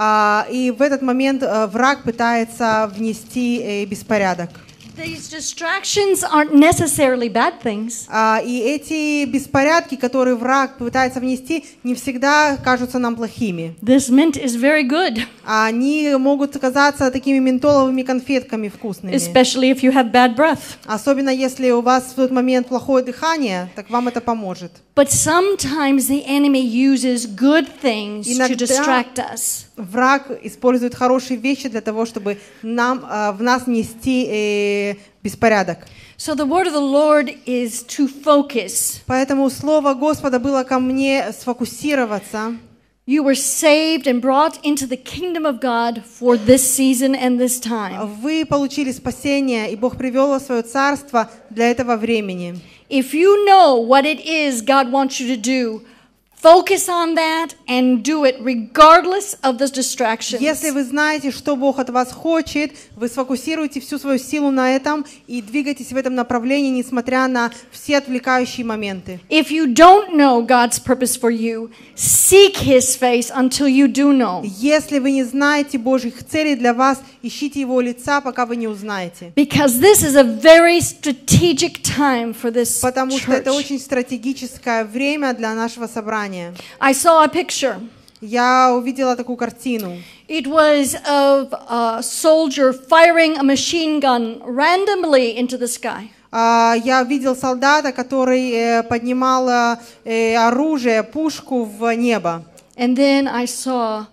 и в этот момент враг пытается внести беспорядок. These distractions aren't necessarily bad things. А, и эти беспорядки, которые враг пытается внести, не всегда кажутся нам плохими. This mint is very good. А они могут казаться такими ментоловыми конфетками вкусными. Especially if you have bad breath. Особенно если у вас в тот момент плохое дыхание, так вам это поможет. But sometimes the enemy uses good things Иногда to distract us. Враг использует хорошие вещи для того, чтобы нам, а, в нас нести э, беспорядок. So the word of the Lord is to focus. Поэтому слово Господа было ко мне сфокусироваться. You were saved and brought into the kingdom of God for this season and this time. Вы получили спасение, и Бог привел вас в свое царство для этого времени. If you know what it is God wants you to do, Focus on that and do it regardless of the distractions. Если вы знаете, что Бог от вас хочет, вы сфокусируете всю свою силу на этом и двигаетесь в этом направлении, несмотря на все отвлекающие моменты. If you don't know God's purpose for you, seek His face until you do know. Если вы не знаете Божьих целей для вас, ищите Его лица, пока вы не узнаете. Because this is a very strategic time for this Потому что это очень стратегическое время для нашего собрания. описание. I saw a picture. Я увидела такую картину. It was of a soldier firing a machine gun randomly into the sky. Uh, я видел солдата, который э, поднимал э, оружие, пушку в небо. And then I saw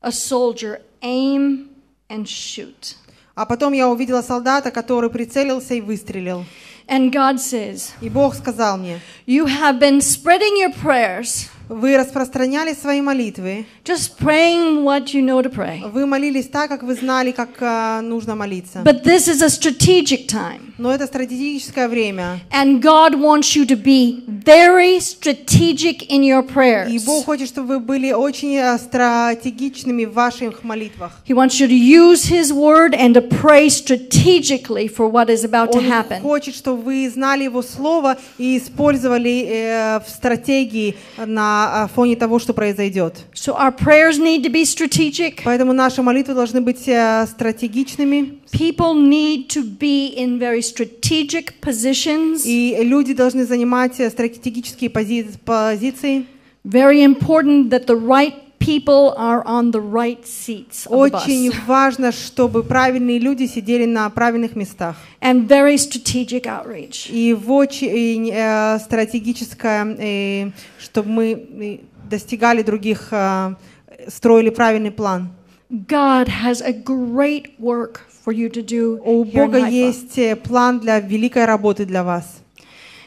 a soldier aim and shoot. А потом я увидела солдата, который прицелился и выстрелил. And God says, и Бог сказал мне, you have been spreading your prayers Вы распространяли свои молитвы. Just praying what you know to pray. Вы молились так, как вы знали, как э, нужно молиться. But this is a strategic time. Но это стратегическое время. And God wants you to be very strategic in your prayers. И Бог хочет, чтобы вы были очень э, стратегичными в ваших молитвах. He wants you to use His word and to pray strategically for what is about to happen. Он хочет, чтобы вы знали Его слово и использовали э, в стратегии на э, фоне того, что произойдет. So our prayers need to be strategic. Поэтому наши молитвы должны быть стратегичными. People need to be in very strategic positions. И люди должны занимать стратегические пози позиции. Very important that the right people are on the right seats of Очень the bus. важно, чтобы правильные люди сидели на правильных местах. And very strategic outreach. И в очень э, стратегическое, э, чтобы мы достигали других, э, строили правильный план. God has a great work for you to do У here Бога in есть план для великой работы для вас.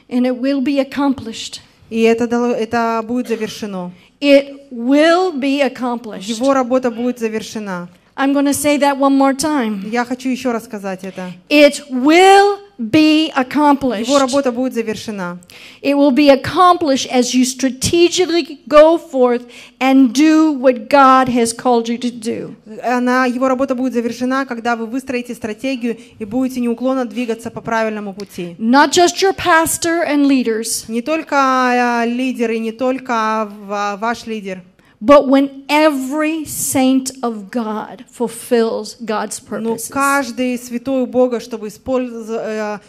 And it will be accomplished. И это, это будет завершено. It will be accomplished. Его работа будет завершена. I'm going to say that one more time. Я хочу еще раз сказать это. It will be accomplished. Его работа будет завершена. It will be accomplished as you strategically go forth and do what God has called you to do. Она, его работа будет завершена, когда вы выстроите стратегию и будете неуклонно двигаться по правильному пути. Not just your pastor and leaders. Не только э, лидеры, не только э, ваш лидер. But when every saint of God fulfills God's purposes, э,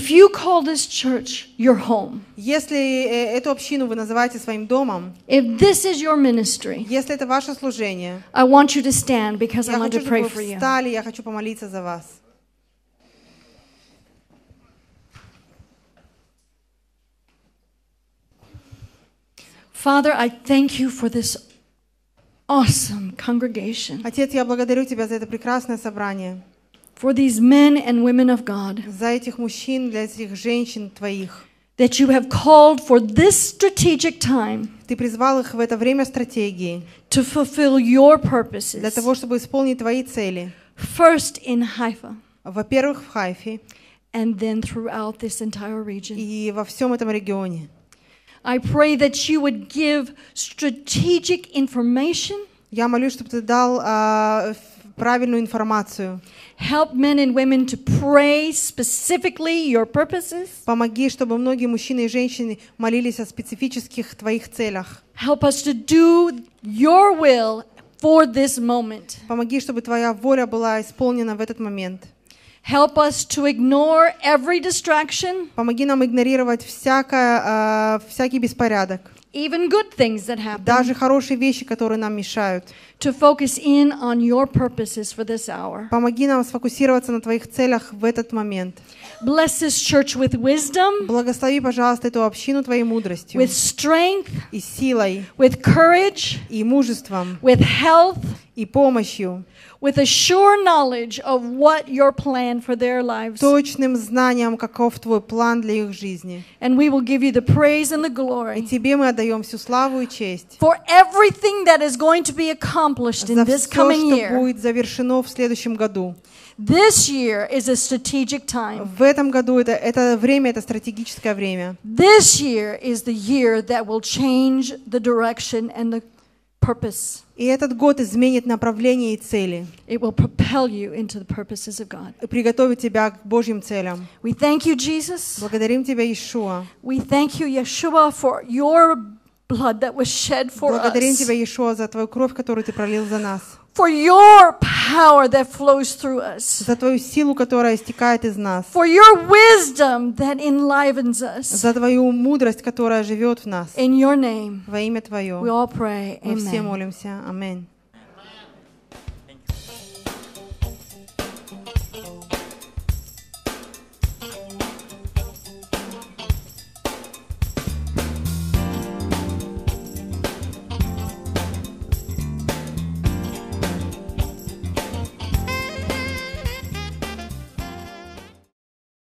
if you call this church your home, э, if this is your ministry, I want you to stand because I want to pray for you. Father, I thank you for this awesome congregation. Отец, я благодарю тебя за это прекрасное собрание. For these men and women of God. За этих мужчин, для этих женщин твоих. That you have called for this strategic time. Ты призвал их в это время стратегии. To fulfill your purposes. Для того, чтобы исполнить твои цели. First in Haifa. Во-первых, в Хайфе. And then throughout this entire region. И во всем этом регионе. I pray that you would give strategic information. Я молюсь, чтобы ты дал uh, правильную информацию. Help men and women to pray specifically your purposes. Помоги, чтобы многие мужчины и женщины молились о специфических твоих целях. Help us to do your will for this moment. Помоги, чтобы твоя воля была исполнена в этот момент. Help us to ignore every distraction. Помоги нам игнорировать всякое, а, всякий беспорядок. Even good things that happen. Даже хорошие вещи, которые нам мешают. To focus in on your purposes for this hour. Помоги нам сфокусироваться на твоих целях в этот момент. Bless this church with wisdom. Благослови, пожалуйста, эту общину твоей мудростью. With strength. И силой. With courage. И мужеством. With health. И помощью. with a sure knowledge of what your plan for their lives. Точным знанием, каков твой план для их жизни. And we will give you the praise and the glory. И тебе мы отдаем всю славу и честь. For everything that is going to be accomplished in this coming year. За все, что будет завершено в следующем году. This year is a strategic time. В этом году это, это время, это стратегическое время. This year is the year that will change the direction and the purpose. И этот год изменит направление и цели. It will propel you into the purposes of God. И приготовит тебя к Божьим целям. We thank you, Jesus. Благодарим тебя, Иешуа. We thank you, Yeshua, for your blood that was shed for us. Благодарим тебя, Иешуа, за твою кровь, которую ты пролил за нас. For your power that flows through us. За твою силу, которая истекает из нас. For your wisdom that enlivens us. За твою мудрость, которая живет в нас. In your name. Во имя твое. We all pray. Мы все молимся. Аминь.